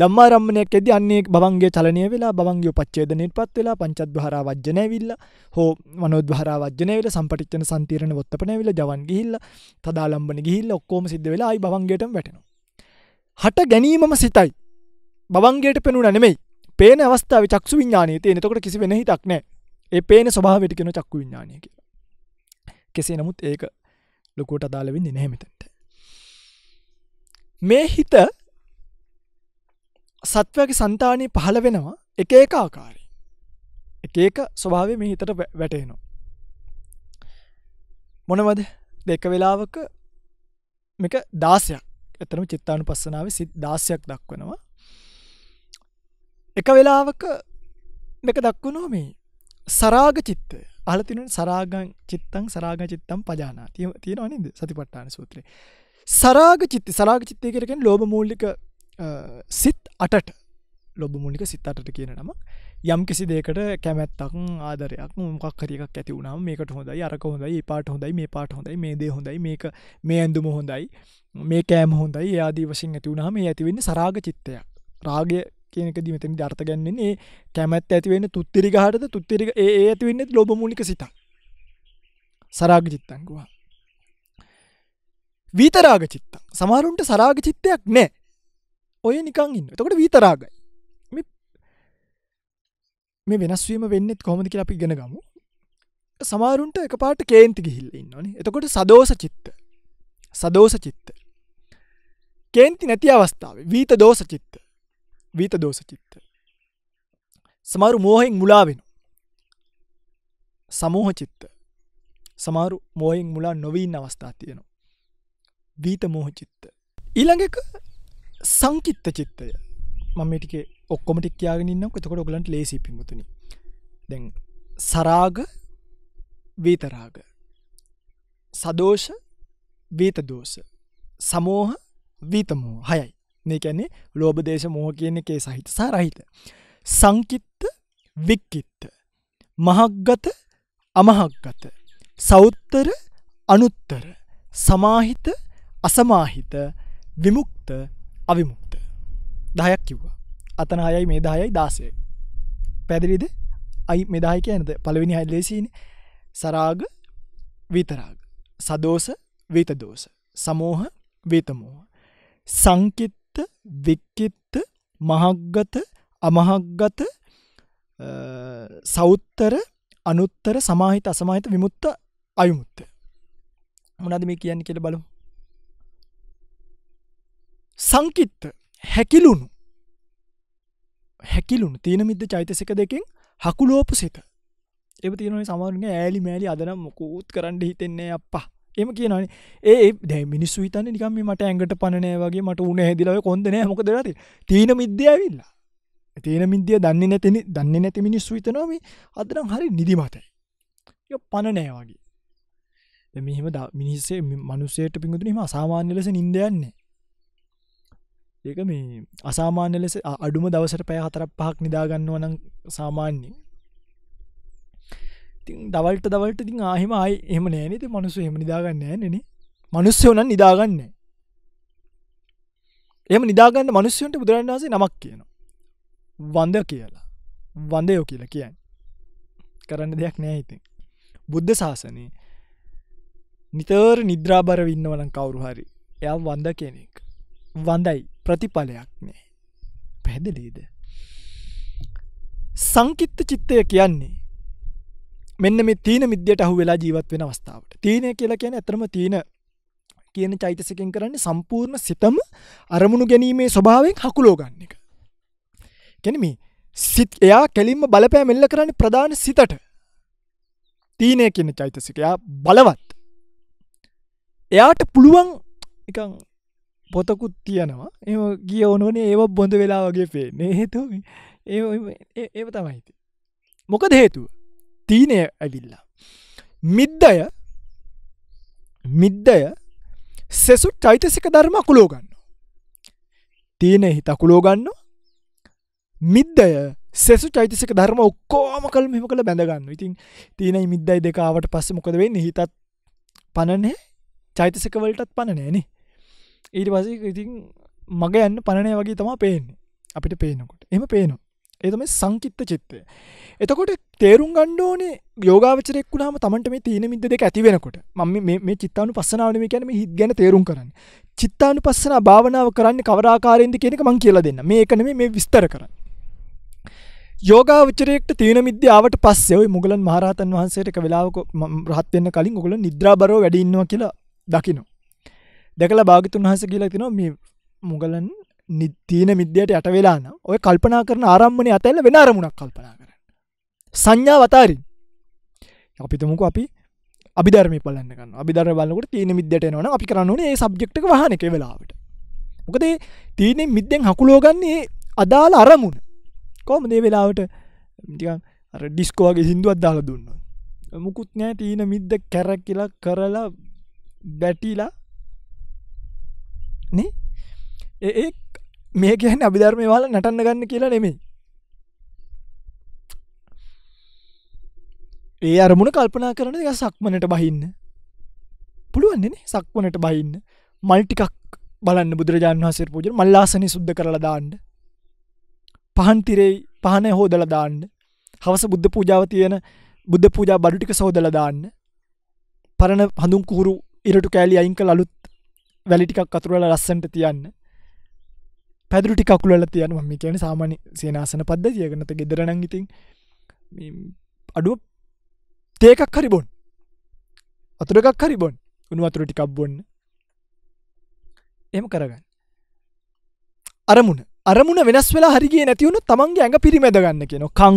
දම්මාරම්මණයක් ඇද අන්නේ බවන්ගේ චලනය වෙලා බවන්ගේ පච්චේදනයට පත් වෙලා පංචත් හර වජ්‍යනය විල්ල හෝ මනොද හර වජනයට සම්පටිච්චන සන්තීරණ ොත්තපන වෙල ජවන් ගිහිල්ල තදාලම්බන ගිහිල්ල ඔක්කෝම සිද්ධ වෙලා අයි බවන්ගේට වැටෙනවා. හට ගැනීමම සිතයි. බවන්ගේට පෙනුන නෙමෙයි පේන අවස්ථාව චක්ෂු විඥානය තියෙන තකොට කිසි වෙන හිතක් නෑ ඒ පේන ස්වභාවට කෙන චක්කු විඥානය කියලා කෙසේ නමුත් ඒක ලොකුවට අදාලවෙන්නේ නැහැමතට මේ හිත සත්වගේ සන්තානය පහළ වෙනවා එක ඒක ආකාරය එක ඒක ස්වභාවය මේ හිතට වැටේනවා මොනවද දෙක වෙලාවක මේක දාසයක් එතරම චිත්තානු පස්සනාව සිත් දාසයක් දක්වනවා එක වෙලාවක මේක දක්වුණෝ මේ සරාග චිත්තය අලතින සරාගං චිත්තං සරාග චිත්තම් පජානා තිය තියෙන අනිද සතිපට්ටාන සූත්‍රය සරාග චිත්ත සරාග චිත්තය කරකෙන් ලෝබ මූල්ලික සිත් අටට ලොබ මුලික සිත් අටට කියන නම යම් කිසි දෙකට කැමැත්තක් ආදරයක් මොකක්කරයක් ඇති වුණම් මේකට හොඳයි අරක හොඳයි පාට හොඳයි මේ පාට හොඳයි මේ දේ හොඳයි මේක මේ ඇඳුම හොඳයි මේ කෑම හොඳයි ආදී වසින් ඇති වුණාම ඇතිවෙන්න සරාග චිත්තයක් රාගය කියනක දීමතන ධර්ත ගැන්නෙන් ඒ කැමැත් ඇතිවෙන තුත්තිරි හටද තුත්තිරික ඒ ඇතිවෙන්න ලොබමූලික සිත සරාග චිත්තංගවා වීතරාග චිත්තං සමාරුන්ට සරාග චිත්තයක් නෑ ඔය නිකං ඉන්න තකොට වීතරාගයි මේ වෙනස්වීම වෙන්නෙත් කොමද කියලා අපි ගෙන ගමු සමාරුන්ට එක පාට කේන්ති ගිහිල්ල ඉන්නනේ එතකොට සදෝස චිත්ත සදෝස චිත්ත කේන්ති නැති අවස්ථාව වීත දෝස චිත්ත වීත දෝස චිත්ත. සමහරු මෝහෙෙන් මුලාවෙන. සමෝහ චිත්ත සමාරු මෝහෙෙන් මුලා නොවීන් අවස්ථා තියෙනවා. වීත මෝහ චිත්ත. ඊළඟක සංකිත්ත චිත්තය මමටික ඔක්කොමටි කියයාගෙනන්න කොතකොට ඔගලන්ට ලේසි පිමුතුනි දැන් සරාග වීතරාග සදෝෂ වීතදෝෂ සමෝහ වීතමෝ හයයි මේ කැන්නේ ලෝබ දේශ මෝහ කියන එකේ සහිත සරහිත. සංකිත්ත වික්කිත්ත. මහක්ගත අමහක්ගත. සෞත්තර අනුත්තර. සමාහිත අසමාහිත විමුක්ත අවිමුක්ත. දහයක් කිව්වා. අතන හයයි මේ දායයි දාසේ. පැදිරිද අයි මෙදායි කියනද පළවෙනි හැල්ලේසින සරාග විතරාග. සදෝස වේතදෝස. සමෝහ වේතමෝහ. සංකිත් වික්කිත වික්කිත්ත මහග්ගත අමහග්ගත සෞත්තර අනුත්තර සමාහිත අසමාහිත විමුත්ත අයුමුත්ත මොනද මේ කියන්න කියල බලු සංකිත්ත හැකිලුණු හැකිලුණු තියන මිද්ද චෛතසික දෙකින් හකුලෝපු සිත එව තියෙනයි සමාරුණ ඇලි මෑලි අදනම් මොකූත් කරන්න හිතෙන්නේ අපපා එම කියනන ඒ දැ මිනිස්සු හිතන්න නිකම මට ඇඟට පණනෑ වගේ මට උන හැදිලව කොඳනෑ මොකද රති තියෙන මිද්‍යාවිල්ලා තියෙන මිද්‍යිය දන්න නැතින දන්න නැති මිනිස්සු විතනොම අදරම් හරි නිදිමතයි පණනෑ වගේ මෙහම ද මිනිස්සේ මනුසේට පිඟතුනීම අසාමාන්‍ය ලෙස නින්දයන්නේ ඒක මේ අසාමාන්‍ය ලෙස අඩුම දවසට පෑ හතරක් පහක් නිදාගන්නවනම් සාමාන්‍යෙන් ඉතින් දවල්ට දවල්ට ඉතින් ආහෙම ආය එහම නෑනෙති මනුසු එම නිදාගන්න නනේ මනුස්්‍යවන නිදාගන්න එම නිදාගන්න මනුස්්‍යයන්ට බුදුරන් වසේ නමක් කියනවා වන්ද කියලා වන්දයෝ කියලා කියන් කරන්න දෙයක් නෑ ඉතින් බුද්ධ ශාසනය නිතර නිද්‍රාබර වින්නවලන් කවුරු හරි එයා වන්ද කෙනෙක් වඳයි ප්‍රතිඵලයක් නෑ පැහැදිලීද සංකිත්ත චිත්තය කියන්නේ මෙන්න මේ තීන මිද්‍යයට අහු වෙලා ජීවත් වෙන අවස්ථාවට තීනය කියලා කියන ඇතරම තීන කියන චෛතසකෙන් කරන්නේ සම්පූර්ණ සිතම අරමුණු ගැනීමේ ස්වභාවෙන් හකුලෝ ගන්න එක. කැනම සිත් එයා කෙලින්ම බලපෑ මෙල්ල කරන්න ප්‍රධාන සිතට තීනය කියන චෛතසිකයා බලවත්. එයාට පුළුවන් එකන් පොතකුත් තියනවා එම ගිය ඕනෝනේ ඒව බොඳ වෙලා වගේ පේන්නේ හේතු ඒ ඒව තමයිති. මොකද හේතුව තීනය ඇවිල්ලා. මිද්දය මිද්දය සෙසුත් චෛතසික ධර්ම අකුලෝගන්න. තියනෙහි තකුලෝගන්න මිද්දය සෙසු චෛතසික ධර්ම ඔක්කෝම කල් මෙම කළ බැඳගන්න ඉතින් තියනයි මිද්දයි දෙකාවට පස්ස මොකද වෙන්න හිතත් පණනය චෛතසිකවලටත් පණනෑනේ ඊට පස ඉතින් මග යන්න පණනය වගේ තමා පේන්නේ අපිට පේනකොට එම පේනවා එතම සංකිත්ත චිත්තය. එතකොට තේරුම් ගණ්ඩෝනේ යෝගාචරෙක්ුණාම තමට මේ තියන මිද දෙක ඇතිවෙනකොට ම මේ චිත්තාවනු පස්සනාවනම කියැනම හිත් ගැන තේරුම් කරන්න. චිත්තානු පස්සන භාවනාව කරන්න කවරාකාරෙන්ද කියෙනෙක මං කියලා දෙන්න මේ එකන මේ විස්තර කරන්න. යෝගාචරෙක්ට තියන මිද්‍යාවට පස්සේ ඔයි මුගලන් මහරහතන් වහන්සේට වෙලාවක රහත්වෙන්න කලින් ගොල නිද්‍රාබරෝ වැඩින්නවා කියලා දකිනවා. දැකලා භාගතුන් වහස කියලා තිනවා මේ මුගලන් නිත්තිීන මිද්‍යයට යට වෙලාන ඔය කල්පනා කරන ආරම්මණය අතැල්ල වෙන අරමුණක් කල්පනා කරන්න. සංඥා වතාරින් අපිතමුක අපි අිධර්ම පලන්න අිධර බලකට තිීන මිද්‍යයට නවන අපි කරන්නේ සබ්ජෙක්ට හනක වෙලාවට මොකදේ තිීනෙ මිද්‍යෙන් හකුලෝගන්නේ අදාළ අරමුණ කොම දේ වෙලාවට ඩිස්කෝගේ සිින්දු අදදාල දුන්න මුකුත් නෑ තිීන මිද්ද කැර කියලා කරලා බැටිලා නේ ඒ මේ කියන්න අභිධර්මය වාල නටන්න ගන්න කියලා නෙමේ ඒ අරමුණ කල්පනා කරන දෙක සක්මනට බහින්න පුළුවන්න්නේ සක්වනට බහින්න මල්ටිකක් බලන්න බුදුරජාන් වහසේ පූජ මල්ලාසනි සුද්ද කරලා දාන්න පහන්තිරෙයි පහන හෝදල දාන්න හවස බුද්ධ පූජාව තියෙන බුද්ධ පූජා බඩුටික සෝදල දාන්න පරණ හඳුන් කුරු ඉරටු කෑලි අයිංක ලලුත් වැලිටිකක් අතුරල ලස්සන්ට තියන්න පැදුරු ටිකක්කුලල තියන ම කියන සාමාන්‍ය සේනාසන පද්ද තියගනත ගෙදරනං ඉතින් අඩුව තේකක් හරිබොන් අතුරකක් හරිබොන් උනු අතුර ටිකක් බොන්න එම කරගන්න අරමුණ අරමුණ වෙනස් වෙලා හරිගේ නැතිවුණු තමන්ගේ ඇඟ පිරිමැද ගන්න කියන කං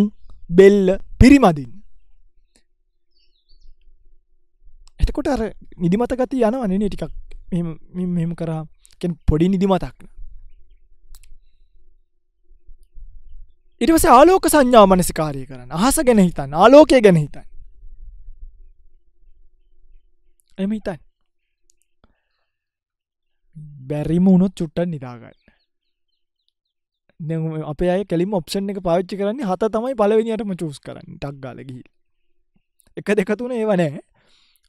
බෙල්ල පිරිමදින්න එතකොට අර නිදිමත ගති යනවනේ ටිකක් මෙම කරා පොඩි නිදිමතක්න ඉරිවස ආලෝක සංඥාව මනසිකාරය කරන්න අහස ගැන හිතන්න ආලෝකය ගැන හිතන්න එම හිතන් බැරිම වුණොත් චුට්ටන් නිදාගන්න අප අය කෙලින් ඔප්ෂන් එක පාච්චි කරන්නේ හත තමයි පලවෙනියටම චූස් කරන්න ටක් ගලගිල් එක දෙකතුන ඒවනෑ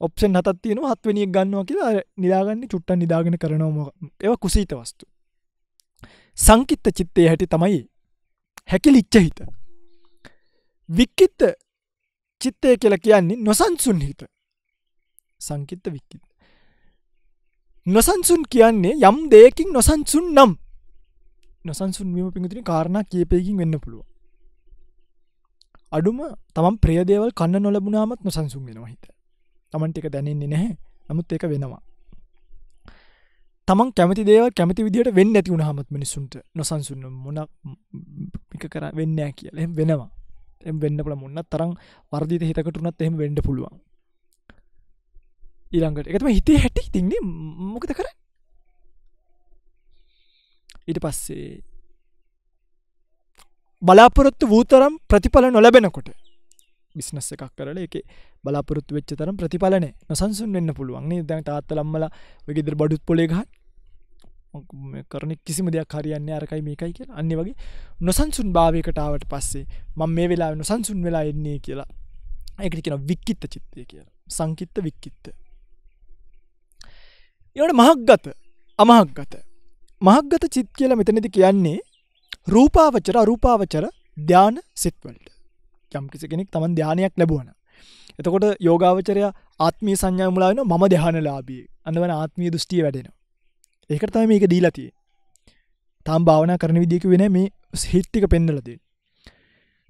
ඔප්ෂන් හතත් තියෙන හත්වනිය ගන්නවා කියලා නිදාගන්න චුට්ටන් නිදාගෙන කරනවම ඒව කුසීත වස්තු සංකිත්ත චිත්තේ හැටි තමයි හැකිලිච්ච හිත. වික්කිත්ත චිත්තය කියල කියන්නේ නොසන්සුන් හිත සංකිත්ත වික්කිත. නොසන්සුන් කියන්නේ යම් දෙයකින් නොසන්සුන් නම් නොසන්සුන්වීම පිඟතින කාරණ කියපයකින් වෙන්න පුළුව. අඩුම තමන් ප්‍රේදේවල් කන්න නොලබුණාමත් නොසන්සුන් වෙනවා හිත තමන්ට එක දැනෙන්නේ නැහැ නමුත් ඒක වෙනවා තමන් කැමති දේව කැමති විදිට වෙන්න ඇති වුණහමත් මිනිසුන්ට නොසන්සුන්න මොනක් එක කර වෙන්න කියල එම් වෙනවා එම් වෙන්න පල මුන්න තරම් වර්ධීත හිතකටුනත් එහෙම වෙඩ පුළුවන් ඊළඟට එකතම හිතේ හැටි තින්නේ මොකද කර ඊට පස්සේ බලාපොරොත්තු වූතරම් ප්‍රතිඵල නොලැබෙනකොට බිස්නස් එකක් කරල එක බලාපොරොත්තු වෙච්ච තරම් ප්‍රතිඵලන නොසන්සුන් වෙන්න පුළුවන් දැන් තාත්තලම්මල ගෙදර බඩුත් පොලේ ගහත් කරන කිසිම දෙයක් හරියන්න අරකයි මේකයි කියලා අන්න වගේ නොසන්සුන් භාවයකටාවට පස්සේ මං මේ වෙලා නොසන්සුන් වෙලා එන්නේ කියලා ඒකට කියෙන වික්කිත්ත චිත්තය කියලා සංකිත්ත වික්කිත්ත එවට මහක්ගත අමහක්ගත මහක්ගත චිත් කියලා මෙතනති කියන්නේ රූපාවචර රූපාවචර ධ්‍යාන සිත්වලට යම් කිසි කෙනෙක් තමන් ධ්‍යානයක් ලැබුවන එතකොට යෝගාවචරය ආත්මී සංඥා මුලාවෙන මම දෙහනලාබී අඳවන ආත්මී දෘෂ්ටිය වැඩෙනවා ඒකරතම මේක දීලතිය තාම් භාවනා කරන විදික වෙන මේ සිහිට්ටික පෙන්නලදී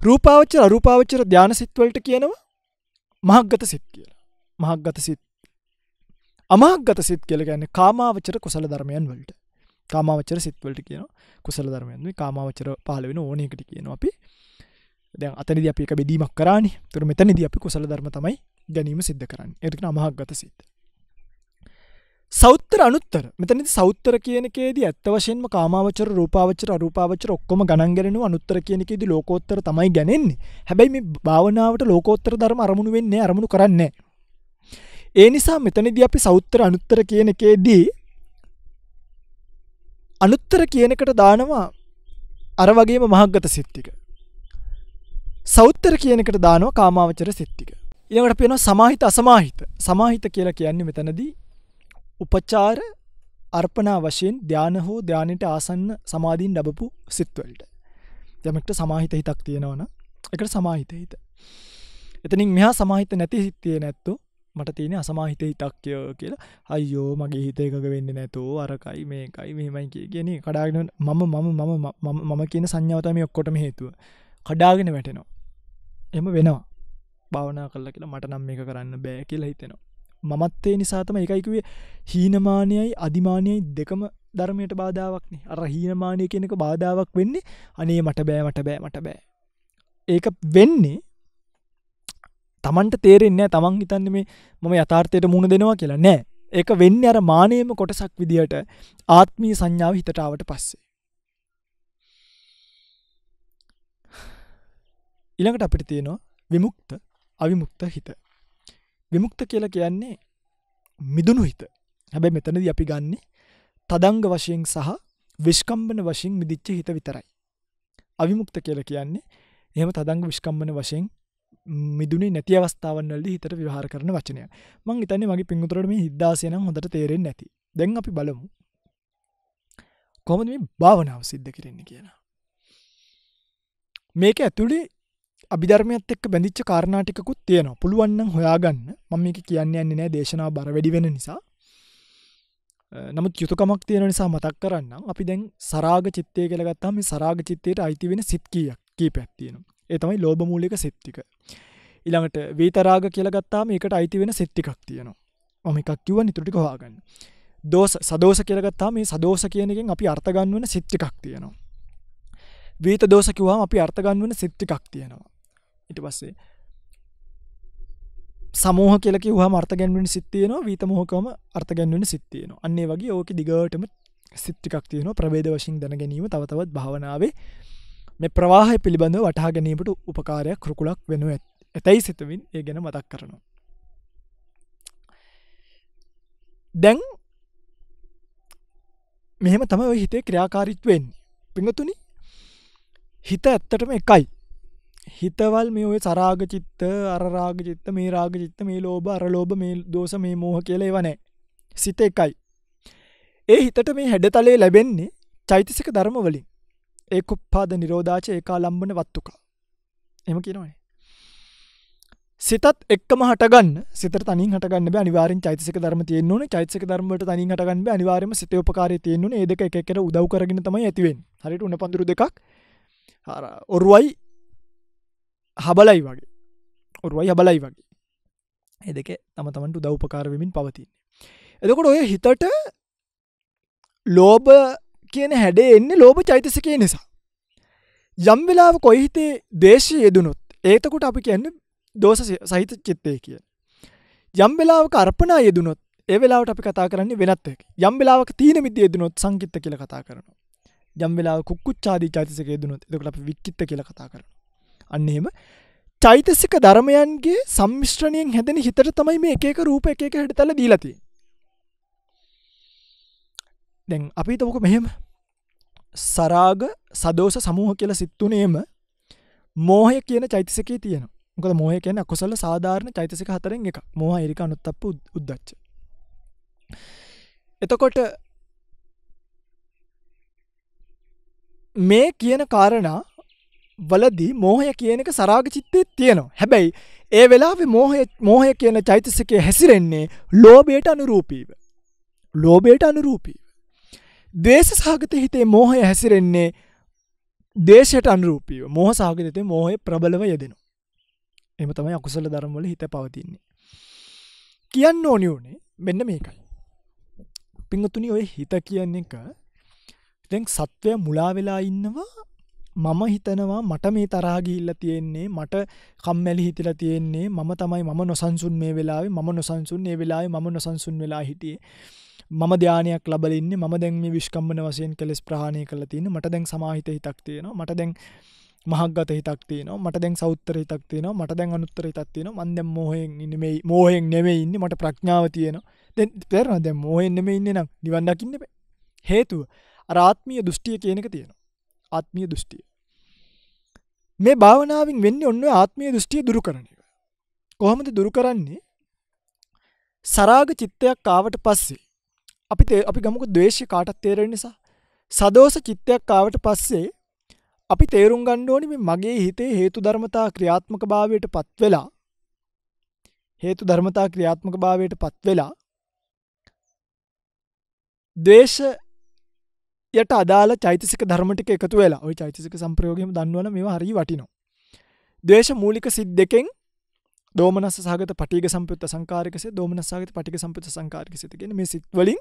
රූපාවච්චර අරූපාවච්චර ධ්‍යාන සිත්වලට කියනවා මහක්ගත සිත් කියලා මහක්ගත සිත් අමහක්ගත සිත් කියල ගැන්න කාමාවචර කුසල ධර්මයන් වලට කාමාවචර සිත්වලට කියන කුසල ධර්මයන් කාමාවචර පහල වෙන ඕනකට කියනවා අපි දැන් අතනද අපි එක බෙදීමක් කරන්න තුර මෙතනද අපි කුසල ධර්ම තමයි ගැනීම සිද්ධ කරන්න එරක අමහක්ගත සිත් සෞත්තර අනුත්තර මෙතනති සෞත්තර කියනකේදී ඇත්ත වශයෙන්ම කාමාවචර රූපාවචර අරූපාවචර ඔක්කොම ගණන්ගෙන අනුත්තර කියනකෙදී ලෝකෝත්තර තමයි ගැනෙන්නේ හැබැයි මේ භාවනාවට ලෝකෝත්තර ධර්ම අරමුණු වෙන්නේ අරමුණු කරන්නේ. ඒ නිසා මෙතනදී අපි සෞත්තර අනුත්තර කියනකේදී අනුත්තර කියනකට දානවා අර වගේම මහග්ගත සිත්තික. සෞත්තර කියනකට දානවා කාමාවචර සිත්තික. ඊළඟට පේනවා සමාහිත අසමාහිත. සමාහිත කියලා කියන්නේ මෙතනදී උපචාර අර්පණා වශයෙන් ධ්‍යාන හෝ ධ්‍යානයට ආසන්න සමාධීන් ලබපු සිත්වලට යමෙක්ට සමාහිත හිතක් තියෙනවන එකට සමාහිත හිත එතනින් මෙහා සමාහිත නැති හිත්තිය නැත්තු මට තියෙන අසමාහිත හිතක්ය කියලා අයෝ මගේ හිත එකක වෙන්න නැතෝ අරකයි මේකයි මෙහෙමයි කිය කියන කඩාගෙන මම මම මම මම කියන සංඥාවතම ඔක්කොටම හේතුව කඩාගෙන වැටෙනවා එම වෙනවා භාවනා කල්ල කියලා මට නම් මේක කරන්න බෑ කියලා හිතෙනවා මමත්තේ නිසාතම එකයිකවේ හීනමානයයි අධිමානයයි දෙකම ධර්මයට බාධාවක්න අර හීනමානය කෙනෙක බාධාවක් වෙන්නේ අනේ මට බෑ මට බෑ මට බෑ ඒක වෙන්නේ තමන්ට තේරෙන්නේ තමන් හිතන්න මේ මම යථාර්ථයට මුණ දෙනවා කියලා නෑ ඒක වෙන්න අර මානයම කොටසක් විදිහට ආත්මී සංඥාව හිතටාවට පස්සේ ඉළඟට අපිට තියෙනවා විමුක්ත අවිමුක්ත හිත විමුක්ත කියලා කියන්නේ මිදුණු හිත හැබැයි මෙතනද අපි ගන්නේ තදංග වශයෙන් සහ විශ්කම්බන වශයෙන් මිදිච්ච හිත විතරයි. අවිමුක්ත කියල කියන්නේ එහම තදංග විශ්කම්බන වශයෙන් මිදුනේ නැති අවස්ථාවන්නල හිතර විහාර කරන වචනය මං ඉතන්නේ මගේ පින්ගුතරම හිදදාසයන හොඳට තේරෙන් නැති දැන් අපි බලමු කොමද මේ භාවනාව සිද්ධ කරන්නේ කියලා. මේක ඇතුළේ අභිධර්මයත් එක් බැඳිච්ච කාරණාටිකුත් තියෙන පුළුවන්න හොයාගන්න මම එක කියන්න යන්නේ නෑ දේශනා බර වැඩිවෙන නිසා නමුත් යුතුකමක් තියෙන නිසා මතක් කරන්න අපි දැන් සරාග චිත්තය කළගත්තාම සරාග චිත්තයට අයිති වෙන සිත් කියක් කී පැත්තියෙන ඒතමයි ලෝබමූලික සිත්තික ඉළඟට වේතරාග කියලගත්තාම එකට අයිති වෙන සිත්තිකක් තියෙනවා මම එකක් කිව නිතුටි හවාගන්න දෝස සදෝස කියලගත්තා මේ සදෝස කියනකින් අපි අර්ථගන්වන සිත්තිකක් තියෙනවා වීත දෝසකිවවාම අපි අර්ථගන්වන සිත්තිකක් තියෙනවා ඉට පස්සේ සමෝහ කෙලක හ අර්තගැන්වෙන් සිත්තියනවා වීතමහෝකම අර්ථගැන්වෙන සිත්තියනවා අන්නේ වගේ ඕක දිගටම සිත්තිකක් තියන ප්‍රබේද වශයෙන් දැන ගැනීම තවතවත් භාවනාවේ මේ ප්‍රවාහය පිළිබඳ වටහා ගැනීමට උපකාරයක් කෘකුලක් වෙනු ඇතැයි සිතමින් ඒ ගැන මතක් කරනවා. දැන් මෙහෙම තම හිතේ ක්‍රියාකාරිත්වෙන් පිඟතුනි හිත ඇත්තටම එකයි හිතවල් මේ ඔය සරාග චිත්ත අරරාග චිත්ත මේ රාග චිත්ත මේ ලෝබ අරලෝබ මේ දෝස මේ මෝහ කියල වනෑ සිත එකයි. ඒ හිතට මේ හැඩතලේ ලැබෙන්නේ චෛතසික ධර්ම වලින් ඒ කුප්පාද නිරෝධාච ඒකා ලම්බන වත්තුකා එම කියනවනේ. සිතත් එක්ම හටගන්න සිත තනි හටගන්න අනිවාරෙන් චෛතසික ධර්ම තියන්නන චෛතසික ධර්මට තනි හටගන්න අනිවාරම සිතයෝපකාරය තියෙන්නු ඒදක එකෙර උදව් කරගෙන තම ඇතිවෙන් හරිට උන පඳුරු දෙකක් ඔරුවයි හබලයි වගේ ඔරුවයි හබලයි වගේ එදක තම තමන්ට දව්පකාරවෙමින් පවතින්නේ එදකොට ඔය හිතට ලෝබ කියන හැඩේ එන්න ලෝබ චෛතසකය නිසා යම් වෙලාව කොයිහිතේ දේශය යෙදනුත් ඒතකොට අපි කියන්න දෝස සහිත චිත්තය කිය යම් වෙලාව කරපනා යෙදනොත් ඒ වෙලාට අපි කතා කරන්නේ වෙනත්ත යම් වෙලාවක තීන මිද යෙදනොත් සංකිත්ත කියල කතා කරනවා යම් වෙලා කුච්චාදී චාතිසක යෙදනොත් එකට අප වික්කිත්ත කියල කතා කරනවා අන්න එහෙම චෛතසික ධර්මයන්ගේ සම්මිශ්‍රණයෙන් හැදෙන හිතට තමයි මේ එකක රූප එක එක හැට තල දීලති දැන් අපි තමක මෙහෙම සරාග සදෝස සමූහ කියල සිත්තුනේම මෝහය කියන චෛතසකේ තියෙන මොකද මෝහය කියන කොසල සාධාරණ චෛතසික හතරෙන් එක මෝහ එරික අනුත්තප්ප උද්දච්ච එතකොට මේ කියන කාරණා වලදී මෝහය කියන එක සරාග චිත්තේ තියෙනවා. හැබැයි ඒ වෙලාවේ මෝහය මෝහය කියන චෛතසිකය හැසිරෙන්නේ ලෝභයට අනුරූපීව. ලෝභයට අනුරූපීව. දේශ සහගත හිතේ මෝහය හැසිරෙන්නේ දේශයට අනුරූපීව මෝහ සහගතතේ මෝහය ප්‍රබලව යෙදෙනවා. එම තමයි අකුසල ධර්මවල හිත පවතින්නේ. කියන්න ඕනි වනේ මෙන්න මේකයි. පිංහතුනි ඔය හිත කියන්නේ එක දැන් සත්වය මුලා වෙලා ඉන්නවා මම හිතනවා මට මේ තරාගිල්ල තියෙන්නේ මට කම්මැලි හිතිලා තියෙන්නේ මම තමයි මම නොසන්සුන් මේ වෙලාවේ මම නොසන්සුන් ඒ වෙලාවේ මම නොසන්සුන් වෙලා හිටියේ මම ධ්‍යානයක් ලබලින්න ම දැන් මේ විශ්කම්මන වසයෙන් කෙස් ප්‍රහණය කළ තින මට දැන් සමාහිත හිතක් තියෙන මට දැන් මහක්ගත හිතක් තියන මට දැන් සෞත්තර හිතක් තියෙන මට දැන් අනුත්තර හිතත්තියෙන මන්ද මෝහෙන් ඉන්නමයි මෝහෙෙන් නෙවෙයි ඉන්න මට ප්‍රඥාව තියෙන තෙරන දැ මෝහෙන් නෙම ඉන්න නම් නිවන්නකින්න හේතුව අරාත්මිය දෘෂ්ටිය කියනක තියෙන ආත්මීය දෘෂ්ටිය. මේ භාවනාවෙන් වෙන්නේ ඔන්න ආත්මීය දෘෂ්ටිය දුරු කරන එක. කොහොමද දුරු කරන්නේ? සරාග චිත්තයක් ආවට පස්සේ අපි අපි ගමුකෝ ද්වේෂය කාටත් තේරෙන නිසා සදෝස චිත්තයක් ආවට පස්සේ අපි තේරුම් ගන්න ඕනි මේ මගේ හිතේ හේතු ධර්මතා ක්‍රියාත්මක භාවයට පත් වෙලා හේතු ධර්මතා ක්‍රියාත්මක භාවයට පත් වෙලා ද්වේෂ යට අදාළ චෛතසික ධර්මටික එකතු වෙලා ඔයි චෛතසික සම්ප්‍රයෝගම දන්වන මේ හරි වටිනවා. දේශ මූලික සිද් දෙකෙන් දෝමනස් සහගත පටික සම්පත සංකාරකස දෝමනස්සාගත පටික සම්පත සංකාරක සිතගෙන මේ සිත්වලින්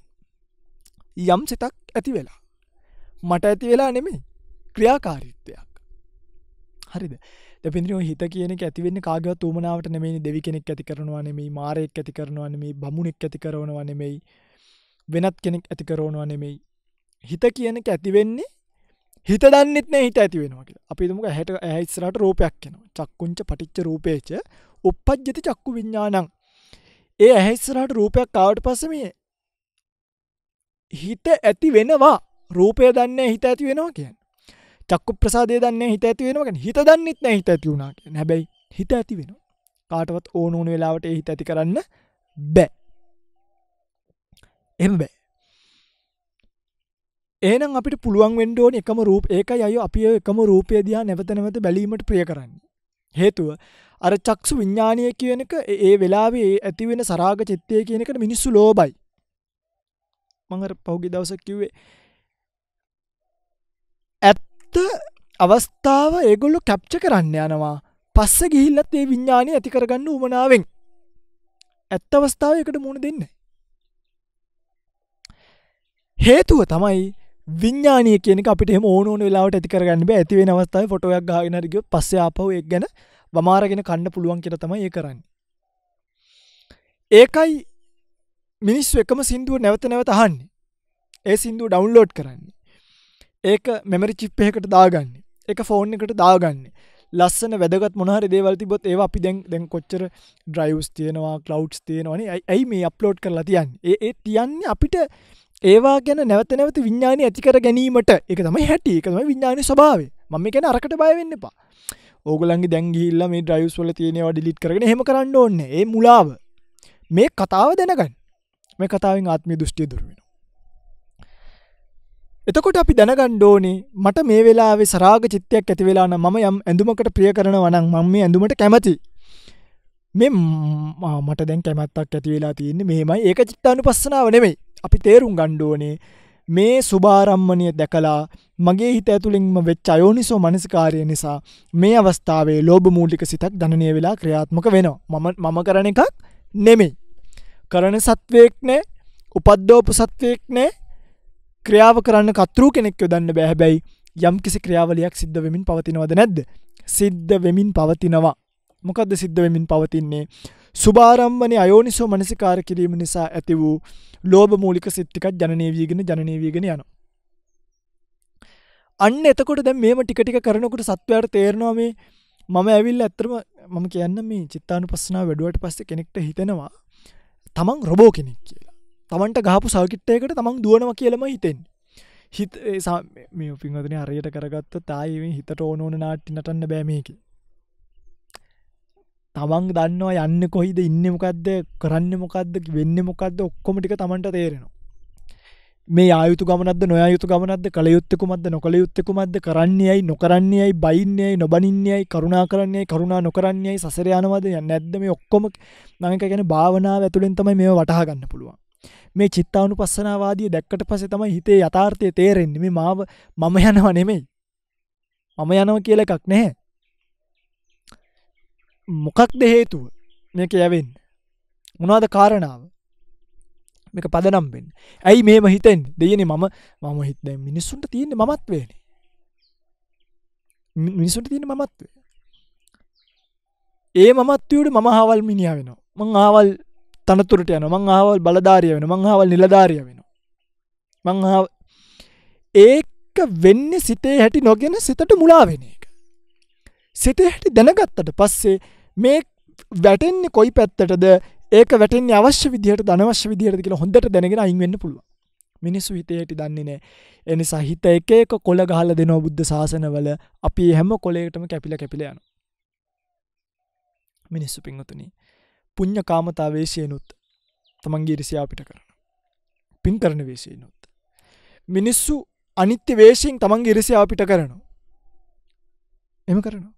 යම් සිතක් ඇති වෙලා. මට ඇති වෙලා නෙමේ ක්‍රියාකාරිත්වයක්. හරිද දෙපින්ද්‍රිය හිත කියන ඇතිවෙන්න කාගවත් වූමනාවට නෙමේ දෙවි කෙනෙක් ඇති කරනවා නෙමේ මාරයෙක් ඇති කරනවා නෙමේ බමුණෙක් ඇති කරනවා නෙමෙයි වෙනත් කෙනෙක් ඇති කරනවා නෙමෙයි හිත කියන ඇතිවෙන්නේ හිත දන්නෙත්න හිත ඇතිවෙනවා කියලා අපිතුමක හැට ඇහිස්රට රෝපයක් කෙනවා චක්කුංච පටිච්ච රූපේච උපද්ජති චක්කු විඤ්ඥානං ඒ ඇහැස්සරට රූපයක් කාවට පසම හිත ඇති වෙනවා රූපය දන්නේ හිත ඇති වෙනවා කියන් චක්කු ප්‍රසාදය දන්නේ හිත ඇති වෙනවාගෙන හිත දන්නෙත්න හිත ඇති වුණා කිය හැබැයි හිත ඇති වෙන කාටවත් ඕනෝන වෙලාවට හිත ඇති කරන්න බෑ එම් බෑ ඒනම් අපිට පුළුවන් වෙන්ඩෝන් එකම රූප ඒක යය අපි එකම රූපය දයා නැවතනවත බැලීමට ප්‍රිය කරන්න. හේතුව අර චක්සු විඤ්ඥානය කියනක ඒ වෙලාවේ ඇතිවෙන සරාග චිත්තය කියනකට මිනිස්සු ලෝබයි. මඟ පෞගි දවසක් කිව්වේ. ඇත්ත අවස්ථාව ඒගොල්ලු කැප්ච කරන්න යනවා පස්ස ගිහිල්ලත් ඒ විඤ්ඥානය ඇතිකරගන්න උමනාවෙන්. ඇත්ත අවස්ථාවයකට මුණ දෙන්න. හේතුව තමයි විඤ්ඥානය කියනක අපිට ඕනෝන වෙලාට ඇතිකරගන්න ඇතිවේ අවස්ථාව ෆොටොයක් ගාගෙනරග පස්ස අපහු එක් ගැන බමාරගෙන කණ්ඩ පුළුවන් කියර තම ඒ කරන්න. ඒකයි මිනිස් එකම සිින්දුව නැවත නැවත අහන්නේ ඒ සිින්දුව ඩවන්්ලෝඩ් කරන්නේ. ඒක මෙමරි චිප්පයකට දාගන්න එක ෆෝන් එකට දාගන්න ලස්සන වැදගත් මොහර දේවල්ති බොත් ඒ අපි දැන් දැන් කොච්චර ඩ්‍රයිවස් තියෙනවා කලව් තියෙනවනේ ඇයි මේ අප්ලෝඩ් කරලා තියන් ඒ තියන්නේ අපිට ඒවා ගැන නැවත නැවත විඤ්ඥානය ඇතිකර ගැනීමට එක තමයි හැටි එකම විඤ්ඥානය ස්භාව ම ගැන අරකට බයවෙන්න එපා ඕගලන් දැගිල්ල මේ ඩ්‍රයිස් වල තියෙනවා ඩිලිට් කරන හෙම කරන්න ඕන්න ඒ මුලාව මේ කතාව දැනගන්න මේ කතාවෙන් ආත්මි දෘෂ්ටිය දුරුවෙන එතකොට අපි දැනගණ්ඩෝනේ මට මේ වෙලාවේ සරාග චිත්තයක් ඇතිවෙලාන මම යම් ඇඳුමකට ප්‍රිය කරන වනන් මං මේ ඇඳුමට කැමති මේ මට දැන් කැමත්තක් ඇතිවෙලා තියන්නේ මෙහෙමයි ඒක චිත්තානු පස්සනාව නෙමෙයි අපි තේරුම් ගණ්ඩුවනේ මේ සුභාරම්මණය දැකලා මගේ හිත ඇතුළින්ම වෙච් අයෝනිසෝ මනසිකාරය නිසා මේ අවස්ථාවේ ලෝබ මූලික සිතක් දනය වෙලා ක්‍රියාත්මක වෙනවා මම මම කරන එකක් නෙමෙයි. කරන සත්වයෙක් නෑ උපද්දෝපු සත්වයෙක් නෑ ක්‍රියාව කරන්න කතරු කෙනෙක් යොදන්න බැහැබැයි යම් කිසි ක්‍රියාවලයක් සිද්ධ වෙමින් පවතිනවද නැද්ද සිද්ධ වෙමින් පවතිනවා මොකක්ද සිද්ධ වෙමින් පවතින්නේ සුභාරම්මනේ අයෝනිසෝ මනසිකාර කිරීම නිසා ඇති වූ ලෝභ මූලික සිත් ටිකක් ජනනීය වීගෙන ජනනීය වීගෙන යනවා. අන්න එතකොට දැන් මේම ටික ටික කරනකොට සත්වයාට තේරෙනවා මේ මම ඇවිල්ලා ඇත්තටම මම කියන්න මේ චිත්තානුපස්සනාව වැඩුවට පස්සේ කෙනෙක්ට හිතෙනවා තමන් රොබෝ කෙනෙක් කියලා. තමන්ට ගහපු සර්කිට් තමන් දුවනවා කියලාම හිතෙන්නේ. හිත මේ පින්වදන හරියට කරගත්ත තායිම හිතට ඕනෝන නාට්ටි නටන්න බෑමේකි තමන් දන්නවා යන්න කොහිද ඉන්න මොකක්ද කරන්න මොකක්ද වෙන්න මොකක්ද ඔක්කොම ටික තමන්ට තේරෙනවා මේ ආයුතු ගමනද නොයුතු ගමනද කළ යුත්තෙකු මද නොකළ යුත්තෙකු මද කරන්නේයයි නොකරන්නේයයි බයින්නේයයි නොබනින්නේයයි කරුණා කරන්නේ කරුණා නොකරන්නේයයි සසරයානවද යන්න ඇද්ද මේ ඔක්කොම නඟක ගැන භාවනාව ඇතුළෙන් තමයි මේ වටහාගන්න පුළුවන් මේ චිත්තාවනු පස්සනවාදී දැක්කට පසේ තමයි හිතේ යථාර්ථය තේරෙන්නේ මේ මාව මම යනව නෙමෙයි මම යනව කියල එකක් නැහැ මොකක්ද හේතුව මේක යැවෙන් මොනාද කාරණාව මේක පදනම්බෙන් ඇයි මේම හිතෙන් දෙයන මම මම හිත මිනිස්සුන්ට තියෙන මත් වේන මිනිසුට තියෙන මමත්වේ ඒ මමත්වයට මම හාවල් මිනිිය වෙනවා මං ආවල් තනතුරට යන මං ආවල් බලධාරිය වෙන මං හාවල් නිලධාරිය වෙන මං ඒක වෙන්න සිතේ හැටි නොගෙන සිතට මුලාවෙනේ සිතහැටි දැනගත්තට පස්සේ මේ වැටෙන්නේ කොයි පැත්තටද ඒක වැටෙන් අවශ්‍ය විදිහට දනවශ්‍ය විදිහයට කියලා හොඳට දැනගෙන අයින්වෙන්න පුළුව මිනිස්සු හිතයට දන්නේ නෑ එනි සහිත එක එක කොළ ගහල දෙනෝ බුද්ධ ශාසනවල අපි හැම කොලේටම කැපිල කැපිල යන මිනිස්සු පිංහතුනි පුං්ඥ කාමතාවේශයනුත් තමන්ගේ රිසියා පිට කරන පින් කරන වේශයනුත් මිනිස්සු අනිත්‍ය වේශයෙන් තමන්ගේ රිසියා පිට කරනවා එම කරනවා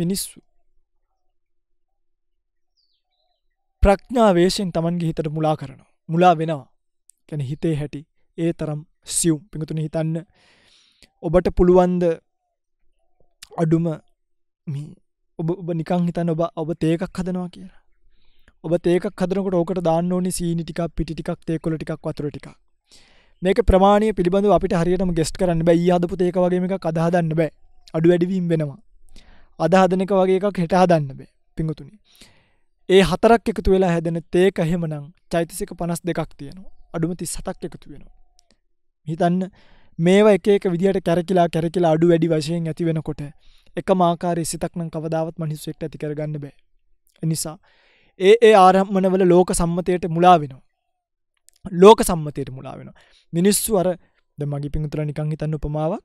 මිනිස්සු. ප්‍රඥාවේශයෙන් තමන්ගේ හිතට මුලා කරනවා. මුලා වෙනවා. ගැන හිතේ හැටි ඒ තරම් සියුම් පිඟතුන හිතන්න ඔබට පුළුවන්ද අඩුම ඔබ ඔබ නිකං හිතන්න ඔබ ඔබ තේකක් හදනවා කියලා. ඔබ තේකක් හදනකට ඕකට දාන්න ඕනි සීනි ටිකක් පිටි ටිකක් තේකොල ටිකක් වතුර ටිකක් මේක ප්‍රමාණය පිළිබඳ අපිට හරියටම ගෙස්ට කරන්න බැයි අදපු ඒේක වගේම එක කදහදන්න බෑ අඩු වැඩවීම් වෙනවා අදහදනක වගේ එකක් හෙට හදන්න බෑ පිඟුතුනි. ඒ හතරක් එකතු වෙලා හැදෙන තේක හෙමනං චෛතසික පනස් දෙකක් තියෙනවා අඩුමති සතක් එකතු වෙනවා. හිතන්න මේවා එකක විදිහට කැරකිලා කැරකිලා අඩු වැඩි වශයෙන් ඇති වෙනකොට එක මාකාරය සිතක්න කවදාවත් මනිස්සුවෙක්ට ඇති කරගන්න බෑ. නිසා ඒ ඒ ආරම්මනවල ලෝක සම්මතයට මුලා වෙනවා. ලෝක සම්මතයට මුලා වෙන. මිනිස්සු අර ද මගේ පිංතුර නිකං හිතන්න උපමාවක්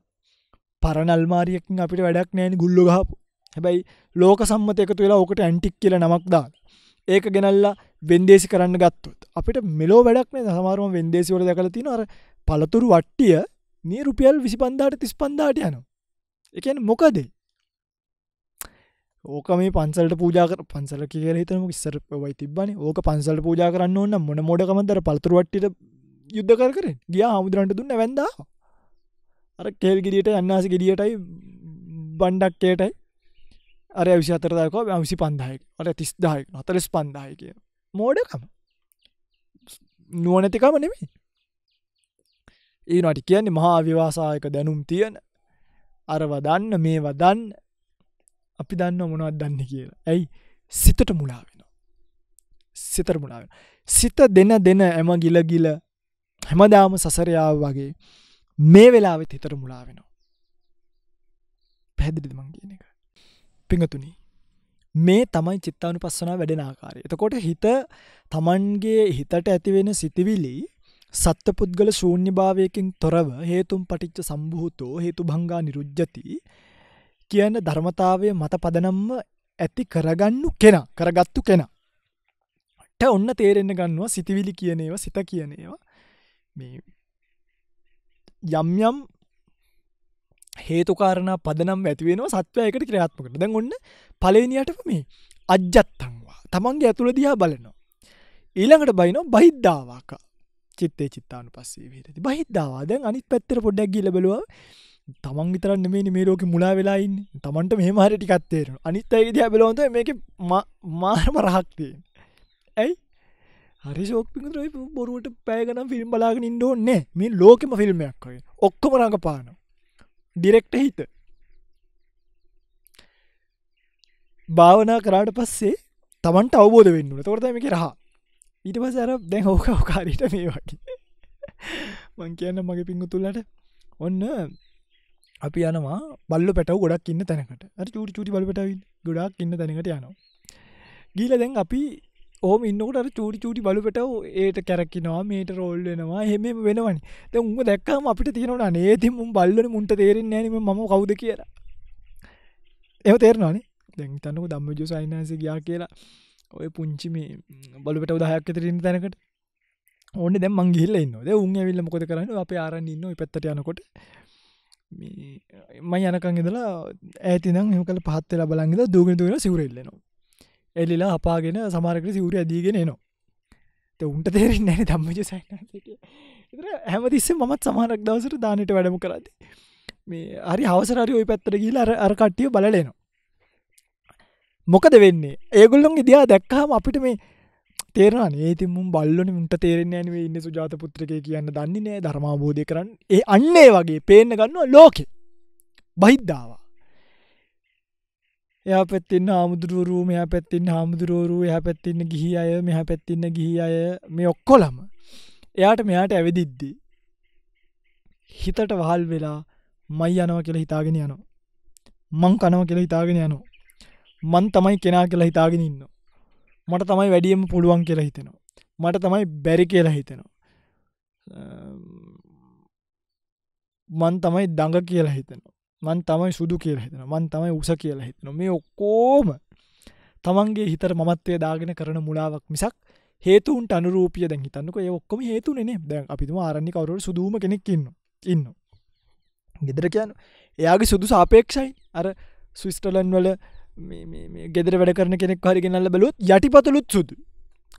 පරණල්මාරියකින් අපිට වැඩක් නෑන ගුල්ලොගහපු හැබැයි ලෝක සම්මත එකතු වෙලා ඕකට ඇන්ටික් කියල නමක් දාල ඒක ගෙනල්ලා වෙන්දේසි කරන්න ගත්තුත් අපිට මෙලෝ වැඩක් මේ සමාරුවම වෙන්දේසිවල දැකල තින අර පළතුරු වට්ටිය මේ රුපියල් විසි පන්දාට තිස් පන්දාට යන එකන් මොකද ඕක මේ පන්සලට පූජාක පන්සල කියල හිතම ස්සර වයි තිබන ඕක පන්සල් පූජා කරන්න ඕන්න මොන මෝඩකමදර පළතුරුවට්ට යුද්ධ කර කර ගියා හමුදුරන්ට දුන්න වැදා අර කෙල්ගිරියට අන්නාස ගෙඩියටයි බණ්ඩක්කයටයි අර විසි අතරදක විසි පන්දායක අර තිස් දායක අතරස් පන්දාය කිය මෝඩකම නුවනැතිකම නෙමේ ඒ නට කියන්නේ මහා විවාසායක දැනුම් තියෙන අර වදන්න මේ වදන්න අපි දන්න මොනවත් දන්න කියලා ඇයි සිතට මුලා වෙන සිතර මුලා වෙන සිත දෙන දෙන ඇම ගිලගිල හැමදාම සසරයාව වගේ මේ වෙලාවෙත් හිතර මුලා වෙනවා පැහැදිලිදමන් කියන එක පිඟතුනි මේ තමයි චිත්තානු පස්සනා වැඩෙන ආකාරය එතකොට හිත තමන්ගේ හිතට ඇතිවෙන සිතිවිලි සත්‍ය පුද්ගල ශූන්‍ය භාවයකින් තොරව හේතුම් පටිච්ච සම්බූතෝ හේතු භංගා නිරුජ්ජති කියන ධර්මතාවය මත පදනම්ම ඇති කරගන්නු කෙන කරගත්තු කෙනට ඔන්න තේරෙන්න ගන්නවා සිතිවිලි කියනේව සිත කියනේවා යම් යම් හේතුකාරණ පදනම් ඇතිවෙනවා සත්වයකට ක්‍රියාත්මකට දැන් ඔන්න පලනියටම මේ අජ්ජත්තංවා තමන්ගේ ඇතුළ දිහා බලනවා. ඊළඟට බයිනෝ බහිද්ධාවාක චිත්තේ චිත්තාන පස්සේ වේරති බහිද්ධවා දැන් අනිත් පැත්තර පොඩ්ඩක් ගිල බලවා තමන් විතරන්න මේ මේ රෝක මුලා වෙලායින් තමන්ට මෙහමහර ටිකත්තේර අනිත් අයි දිහා බලොන්ත මේක මාර්ම රහක්තියෙන් ඇයි හරි ශෝක්පිතුර බොරුවට පෑගනම් ෆිල්ම් බලාගෙන ඉන්නඩෝන්නේ මේ ලෝකෙම ෆිල්ම්යක් ඔය ඔක්කොම රඟ පාන ඩිරෙක්ට හිත භාවනා කරාට පස්සේ තමන්ට අවබෝධ වෙන්නුන තොරතම කරහා ඊට පස අර දැන් හෝක කාරීට මේ වගේ මං කියන්න මගේ පිංගු තුල්ලට ඔන්න අපි යනවා බල්ල පැටව ගොඩක් ඉන්න තැනකට චුට චුටි බලපට ගොඩක් ඉන්න තැනකට යනවා ගීල දැන් අපි ඕම ඉන්නකට චූටි චූටි බලපට ඒට කැරක්කිනවා මේට රෝල් වෙනවා හෙම වෙනවනි ත උම දැක්කම අපිට තියෙනට නේති මුම් බල්ලන මුන්ට තේරෙන් නෑනීම ම කවුද කියලා එව තේරනවානේ දැන් තන්නක දම්මජු සයින්ස ගයා කියලා ඔය පුංචි මේ බලපට උදහයක් තරින් තැනකට ඕන දැ මංගිල්ල න්නද උන් ඇවිල්ල මොකද කරන්න අප ආරන්න ඉන්න පැත්තට යනකොට මයි යනකං ඉදලා ඇතිනම් හෙකල පහත්වෙලා බලංගද දූගෙන තුර සිවරෙල්ලනවා එල්ලිලා අපාගෙන සමාරකට සිවර ඇදීගෙන නවා උන්ට තේරෙන් නෑ දම්මජ සයින හැමතිස්ස මත් සමාරක් දවසට දානට වැඩම කරද මේ අරි හවසරරි ඔයි පැත්තර ගීල අර කට්ටිය බලලනවා මොකද වෙන්නේ ඒගොල්ලොන් ඉදියා දැක්කහම අපිට මේ තේරන ඒති මුම් බල්ලන මුට තේරෙන් ෑන ඉන්න සුජාත පුත්‍රක කියන්න දන්නේ නෑ ධර්මාබෝධය කරන්න ඒ අන්නේ වගේ පේන්න ගන්නවා ලෝකෙ බහිද්දාවා එයා පැත්තින්න හාමුදුරුවරු මෙයා පැත්තින්න හාමුදුරුවරු එහ පැත්තින්න ගිහි අය මෙහ පැත්තින්න ගිහි අය මේ ඔක්කොලම එයාට මෙයාට ඇවිදිද්දි. හිතට වහල් වෙලා මයි යනව කියලා හිතාගෙන යනවා. මං කනව කියලා හිතාගෙන යනවා. මන් තමයි කෙනා කියලා හිතාගෙන ඉන්න. මට තමයි වැඩියම පුළුවන් කියලා හිතෙනවා. මට තමයි බැරි කියලා හිතෙනවා. මන් තමයි දඟ කියලා හිතෙනවා. මන් තමයි සුදු කියලා හිතන මන් තමයි උස කියලා හිතන මේ ඔක්කෝම තමන්ගේ හිතර මත්වය දාගෙන කරන මුලාවක් මිසක් හේතුන්ට අනුරූපිය දැ හිතන්නක ඔක්කොම හේතුනේ දැන් අපිතුම ආරණි කවරු සුදුම කෙනෙක්කින්න ඉන්න ගෙදර කියන්න එයාගේ සුදු සාපේක්ෂයි අර ස්විස්ටලන් වල ගෙදර වැඩ කරන කෙනෙක් හරිගෙනල්ල බලොත් යටිපතුළුත් සුදු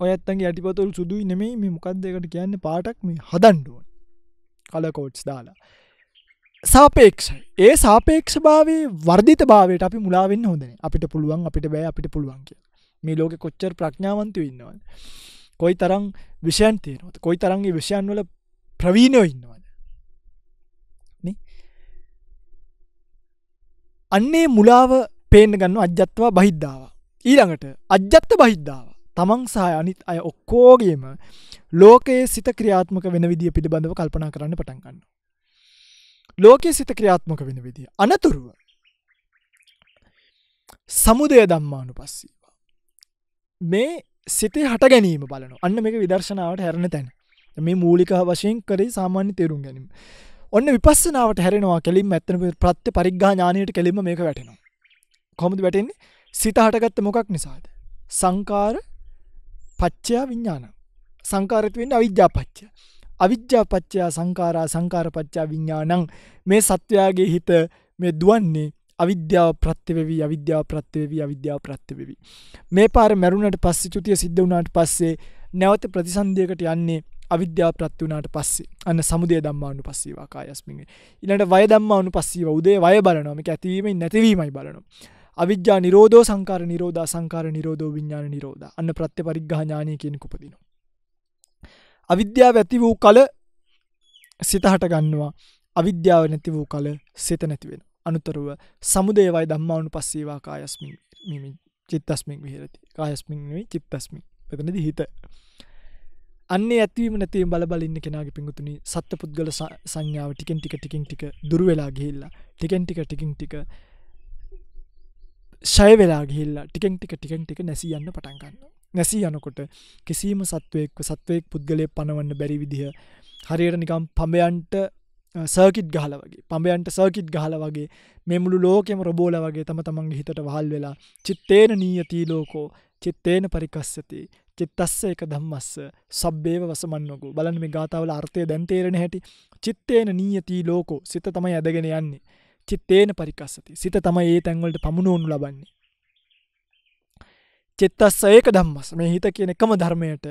ඔයත්තන්ගේ යටිපතුල් සුදුයි නෙමේ මේ මොකක්දකට කියන්න පාටක් මේ හදන්ඩුවන් කලකෝට්ස් දාලා සාපේක්ෂයි ඒ සාපේක්ෂ භාවේ වර්ධිත භාවයට අපි මුලාවෙන් හොදන අපිට පුළුවන් අපිට බෑ අපිට පුළුවන් කිය මේ ලෝක කොච්චර ප්‍රඥාවන්තු ඉන්නවද කොයි තරම් විෂයන් තියෙනවද කොයි තරන්ගේ විෂයන් වල ප්‍රවීණයෝ ඉන්නවද අන්නේ මුලාව පේන ගන්න අජ්‍යත්වා බහිද්ධාව ඊළඟට අජ්‍යත්ත බහිද්ධාව තමන් සහ අනිත් අය ඔක්කෝගේම ලෝකයේ සිත ක්‍රියාත්මක වෙන විදිිය පිළිබඳව කල්පනා කරන්න පටන්ගන්න ලෝකයේ සිත ක්‍රියාත්මක වෙන විදිය. අනතුරුව සමුදය දම්මානු පස්සීවා. මේ සිතේ හට ගැනීම බලන අන්න මේක විදර්ශනාවට හැරණ තැන මේ මූලික වශයෙන් කරේ සාමාන්‍ය තේරුම් ගැනීම. ඔන්න විපස්සනාවට හැරෙනවා කෙලින් ඇත්තන ප්‍රත්්‍ය පරිග්ගා ඥානයට කෙලිම මේක වැටෙනවා. කොමද වැටෙන්නේ සිත හටගත්ත මොකක් නිසාද. සංකාර පච්චයා විඤ්ඥාන සංකාරත්වෙන් අවිද්‍යාපච්චා අවිද්‍යාපච්චයා සංකාරා සංකාරපච්චා විඤ්ඥානං මේ සත්වයාගේ හිත මේ දුවන්නේ අවිද්‍යාව ප්‍රත්තිවෙවී අවිද්‍යාව ප්‍රත්තිවෙවී අවිද්‍යාව ප්‍රත්තිවෙවි. මේ පාර මැරුණට පස්ස චුතිය සිද්ධ වුණට පස්සේ නැවත ප්‍රතිසන්ධයකට යන්නේ අවිද්‍යා ප්‍රත්වනාට පස්සේ අන්න සමුදය දම්මාවනු පස්සේවා කායස්මිගේ ඉලට වය දම්මාවනු පස්සීව උදේ වය බලනොමික ඇතිවීමෙන් නැතිවීමයි බලනො. අවිද්‍යා නිරෝධ සංකාර නිරෝධ සංකාර නිරෝධ විඤ්ඥාන නිරෝධ අන්න ප්‍රත්‍ය පරිග්ඝාඥානය කියෙනෙ කුපදිනවා. අවිද්‍යාව ඇති වූ කල සිත හටගන්නවා අවිද්‍යාව නැති වූ කල සිත නැතිවෙන අනුතරව සමුදේවයි ධම්මාවනු පස්සේවා කායස්මින් මිමි චිත්තස්මින් විහරති කායස්මින්වෙයි චිත්තස්මින් පතනද හිත අන්නේ ඇතිවීම නැතිවීම බලබල ඉන්න කෙනාගේ පිඟුතුනි සත්ත්ව පුද්ගල සංඥාව ටිකෙන් ටික ටිකෙන් ටික දුර වෙලා ගිහිල්ලා ටිකෙන් ටික ටිකෙන් ටික ෂය වෙලා ගිහිල්ලා ටිකෙන් ටික ටිකෙන් ටික නැසී යන්න පටන් ගන්නවා නැසී යනකොට කිසිීම සත්වයෙක් සත්වයෙක් පුද්ගලය පනවන්න බැරි විදිහ හරියට නිකම් පඹයන්ට සර්කිට් ගහල වගේ පඹයන්ට සර්කිට් ගහල වගේ මෙමුළු ලෝකෙම රබෝල වගේ තම තමන්ගේ හිතට වහල් වෙලා චිත්තේන නීයති ලෝකෝ චිත්තේන පරිකස්සති චිත්තස්ස එක දම්මස්ස සබ්බේව වසමන්නකු බලන් මේ ගාතාවල අර්ථය දැන්තේරෙන හැටි චිත්තේන නීයති ලෝකෝ සිත තමයි ඇදගෙන යන්නේ චිත්තේන පරිකස්සති සිත තමයි ඒ තැන්වලට පමුණුවනු ලබන්නේ චෙත්තස් ඒක දම්මස් මේ හිත කියන එකම ධර්මයට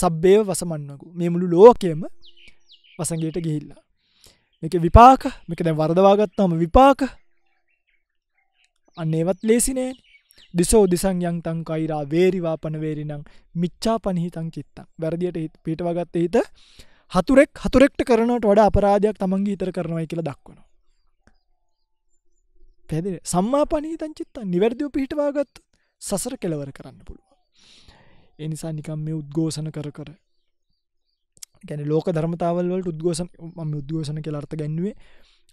සබ්බේව වසමන්නකු මේ මුළු ලෝකයම වසගේට ගිහිල්ලා එක විපාක මේක දැ වරදවාගත්තාම විපාක අන්න ඒවත් ලේසිනේ දිසෝ දිසං යං තං කයිරා වේරිවා පනවේරි නං මිච්චා පනහිතං චිත්තං වැරදියට හිත් පිටවගත්ත හිත හතුරෙක් හතුරෙක්ට කරනට වඩ අපරාධයක් තමන්ගේ හිතර කරනවයි කියලා දක්වනවා පැදිර සම්මා පනහිතං චිත්ත නිවැරදිව පිහිටවාගත්තු සසර කෙලවර කරන්න පුළුවන් එනිසා නිකම් මේ උද්ගෝසන කර කර ගැන ලෝක ධර්මතාවල්වලට උද්ගෝසන ම උද්ගෝසන කෙලාර්ථ ගැන්නුවේ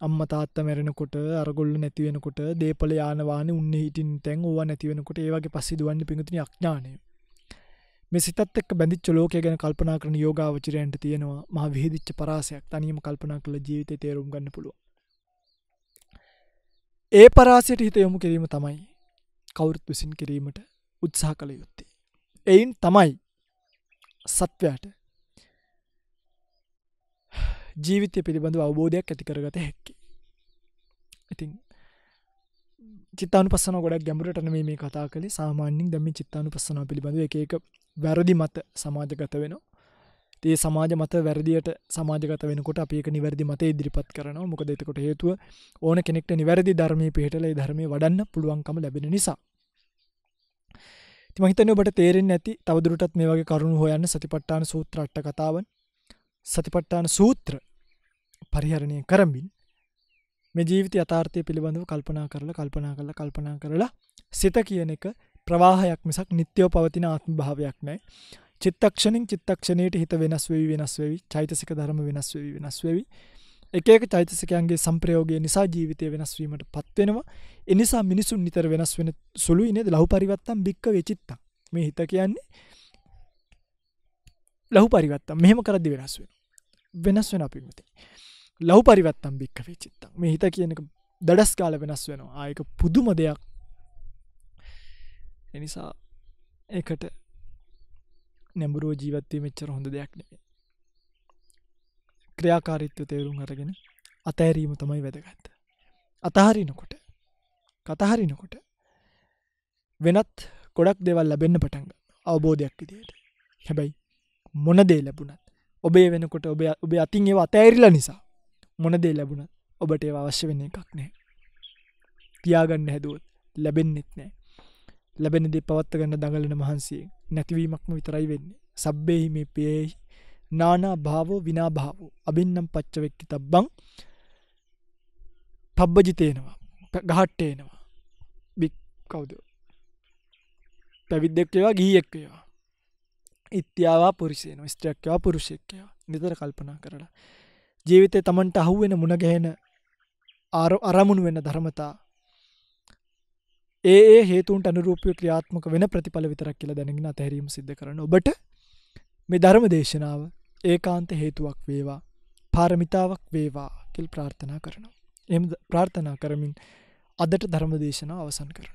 අම්ම තාත්ත මැරෙනකොට අරගොල්ල නැතිවෙනකොට දේපල යානවාන උන්න හිටින් තැන් ඕවා නැතිවෙනකොට ඒවගේ පස්සි දුවන්න පිඟතින යක්ඥානය මේ සිතත් එක් බැඳිච්ච ලෝකය ගැන කල්පනා කරන යෝගාවචරයන්ට තියෙනවා මහ විහිදිච්ච පරාසයක් තනීම කල්පනා කළ ජීවිතය තේරුම් ගන්න පුළුව ඒ පරාසයට හිත යොමු කිරීම තමයි කවුරුත් විසින් කිරීමට උත්සාහ කළ යුත්තේ. එයින් තමයි සත්වයාට ජීවිතය පිළිබඳව අවබෝධයක් ඇති කරගත හැක්කේ. ඉතින් චිත්තාන පසන ගොඩක් ගැඹුරටන මේ කතා කළේ සාමාන්‍යින් දම චිත්තාන පසන පිළිබඳව එක වැරදි මත සමාජගත වෙනවා ඒ සමාජ මත වැරදිට සමාජගත වෙනකොට අපික නිවැරදි මත ඉදිරිපත් කරන මොක දෙතකොට හේතුව ඕන කෙනෙක්ට නිවැරදි ධර්මය පිහිටල ධර්ම වඩන්න පුළුවන්කම ලැබෙන නිසා තිමහිතන ඔබට තේරෙන් ඇති තවදුරටත් මේ වගේ කරුණු හොයන්න සතිපට්ටාන සූත්‍රට්ට කතාවන් සතිපට්ටාන සූත්‍ර පරිහරණය කරමින් මේ ජීවිත අතාර්ථය පිළිබඳව කල්පනා කරලා කල්පනා කරලා කල්පනා කරලා සිත කියන එක ප්‍රවාහයක් මිසක් නිත්‍යව පවතින ආත්ම භාවයක් නෑ චිත්තක්ෂණින් චිත්තක්ෂණයට හිත වෙනස් වෙවි වෙනස් වෙවි චෛතසික ධර්ම වෙනස් වෙවි වෙනස් වෙවි එක එක චෛතසිකයන්ගේ සම්ප්‍රයෝගය නිසා ජීවිතය වෙනස්වීමට පත්වෙනවා එනිසා මිනිසුන් නිතර වෙනස් වෙන සුළුයි නේද ලහු පරිවත්තම් බික්ක වෙචිත්තක් මේ හිත කියන්නේ ලහු පරිවත්තම් මෙහෙම කරදි වෙනස් වෙන වෙනස් වෙන අපිමති ලහු පරිවත්තම් බික්ක වෙචිත්තක් මේ හිත කියන දඩස් කාල වෙනස් වෙනවා ආයක පුදුම දෙයක් එනිසා ඒකට නැඹුරුව ජීවත්වය මෙච්චර හොඳ දෙයක් නෙවේ ක්‍රියාකාරිත්ව තේරුම් අරගෙන අතැරීම තමයි වැදගත්ත අතහරිනකොට කතහරිනකොට වෙනත් ගොඩක් දෙවල් ලැබෙන්න පටන්ග අවබෝධයක් විදියට හැබැයි මොනදේ ලැබුණත් ඔබේ වෙනකොට ඔබ ඔබේ අතින් ඒවා අතෑරිලා නිසා මොනදේ ලැබුණත් ඔබට ඒවා අවශ්‍ය වෙන්නේ එකක් නෑ තියාගන්න හැදුවත් ලැබෙන්න්නෙත් නෑ ලැබෙන දෙ පවත්තගන්න දඟලන මහන්සේ නැතිවීමක්ම විතරයි වෙන්නේ සබ්බෙහි මේ පයෙහි නානා භාවෝ විනා භාවෝ අබින්නම් පච්චවෙක්කි තබ්බං පබ්බජිතයනවා ගහට්ටේනවා බික් කවුද පැවිද්දෙක්කවා ගීයෙක්කවා ඉත්‍යවා පුරිසේන ස්ත්‍රයක්කවා පුරුෂෙක්කවා නිතර කල්පනා කරලා ජීවිතය තමන්ට අහුවෙන මුණගැහෙන අරමුණු වෙන ධර්මතා ඒ ඒ හේතුන්ට අනුරූපය ක්‍රියාත්මක වෙන ප්‍රතිඵල විතරක් කියලා දැනගෙන අතැරීම සිද්ධ කරන ඔබට මේ ධර්ම දේශනාව ඒකාන්ත හේතුවක් වේවා පාරමිතාවක් වේවා කෙල් ප්‍රාර්ථනා කරනවා. එම ප්‍රාර්ථනා කරමින් අදට ධර්ම දේශනාව අවසන් කරන.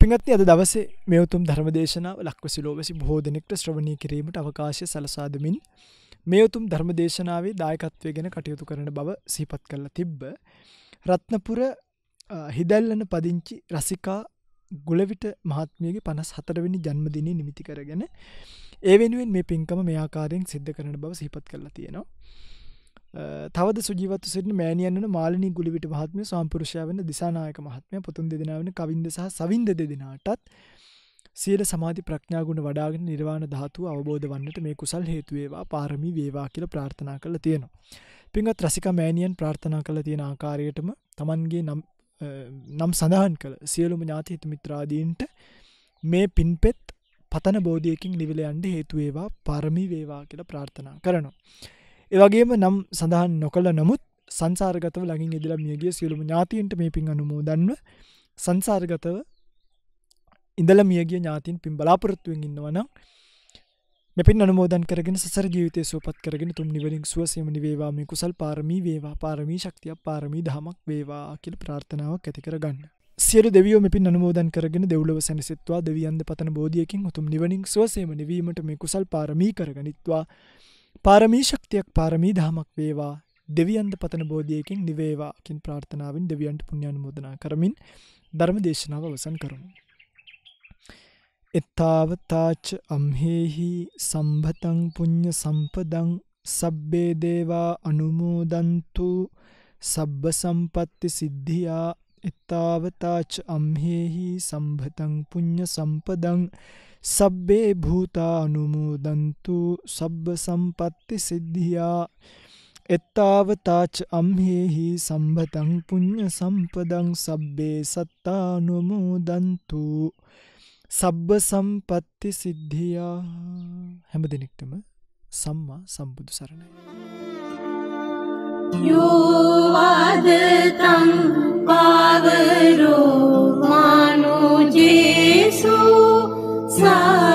පිගත්ති අද දවසේ මෙවතුම් ධර්මදේශනාව ලක්වසිලෝවසි බෝධනෙක්ට ශ්‍රවණය කිරීමට අවකාශය සලසාදමින් මෙවතුම් ධර්මදේශනාවේ දායකත්වය ගැන කටයුතු කරන බව සීපත් කරලා තිබ්බ. රත්නපුර හිදැල්ලන පදිංචි රසිකා ගුලවිට මහත්මියගේ පනස් හතරවෙනි ජන්මදිනී නිමිති කරගෙන ඒ වෙනුවෙන් මේ පින්කම මෙයාකාරයෙන් සිද්ධ කරන බව සිහිපත් කරලා තියෙනවා. තවද සුජීවත සිට මෑනියන්න මාලනි ගුලිවිට මහත්මය සම්පුරුෂය වන දිසානායක මහත්මය පුතුන් දෙදෙනවන කවින්ද සහ සවින්ද දෙදෙනටත් සියල සමාධි ප්‍රඥාගුණ වඩාගෙන නිර්වාණ ධාතු අවබෝධ වන්නට මේ කුසල් හේතුවේවා පාරමී වේවා කියල ප්‍රාර්ථනා කළ තියෙනවා. පින්ගත් රසික මෑනියන් ප්‍රාර්ථනා කළ තියෙන ආකාරයටම තමන්ගේ නම් නම් සඳහන් කළ සියලුම ඥාති හිතමිත්‍රාදීන්ට මේ පින්පෙත් පතන බෝධියකින් නිවිලයන්ට හේතුවේවා පරමි වේවා කියලා ප්‍රාර්ථනා කරනවා. ඒවගේම නම් සඳහන් නොකළ නමුත් සංසාර්ගතව ලඟින් ඉදිලා මියගේ සියලුම ඥාතියන්ට මේ පින් අනුමෝදන්ව සංසාර්ගතව ඉඳල මියගේ ඥාතින් පින් බලාපොරොත්තුවෙන් ඉන්නවනම් මෙපින් අනුමෝදන් කරගෙන සසර ජීවිතය සුවපත් කරගෙන තුම් නිවලින් සුවසයමනි වේවා මේ කුසල් පාරමී වේවා පාරමී ශක්තියක් පාරමී දහමක් වේවා කියල ප්‍රාර්ථනාවක් ඇති කරගන්න. සියලු දෙවියෝ මෙපින් අනුමෝදන් කරගෙන දෙව්ලව සැනසෙත්වා දෙවියන්ද පතන බෝධියකින් උතුම් නිවනින් සුවසේම නිවීමට මේ කුසල් පාරමී කරගනිත්වා පාරමී ශක්තියක් පාරමී දහමක් වේවා දෙවියන්ද පතන බෝධියකින් නිවේවාකින් ප්‍රාර්ථනාවෙන් දෙවියන්ට පුුණ්‍යාන මෝදනා කරමින් ධර්ම දේශනාව අවසන් කරමු. එත්තාවතාච අම්හෙහි සම්භතං පුඤ්ඤ සම්පදං සබ්බේ දේවා අනුමෝදන්තු සබ්බ සම්පatti සිද්ධියා එත්තාවතාච අම්හෙහි සම්භතං පුඤ්ඤ සම්පදං සබ්බේ භූතා අනුමෝදන්තු සබ්බ සම්පatti සිද්ධියා එත්තාවතාච අම්හෙහි සම්භතං පුඤ්ඤ සම්පදං සබ්බේ සත්තානුමෝදන්තු සබ්බ සම්පත්ති සිද්ධියා හැම දෙනෙක්ටම සම්මා සම්බුදු සරණයි. යෝවාදතම් පාවරෝ මානෝ ජේසු සා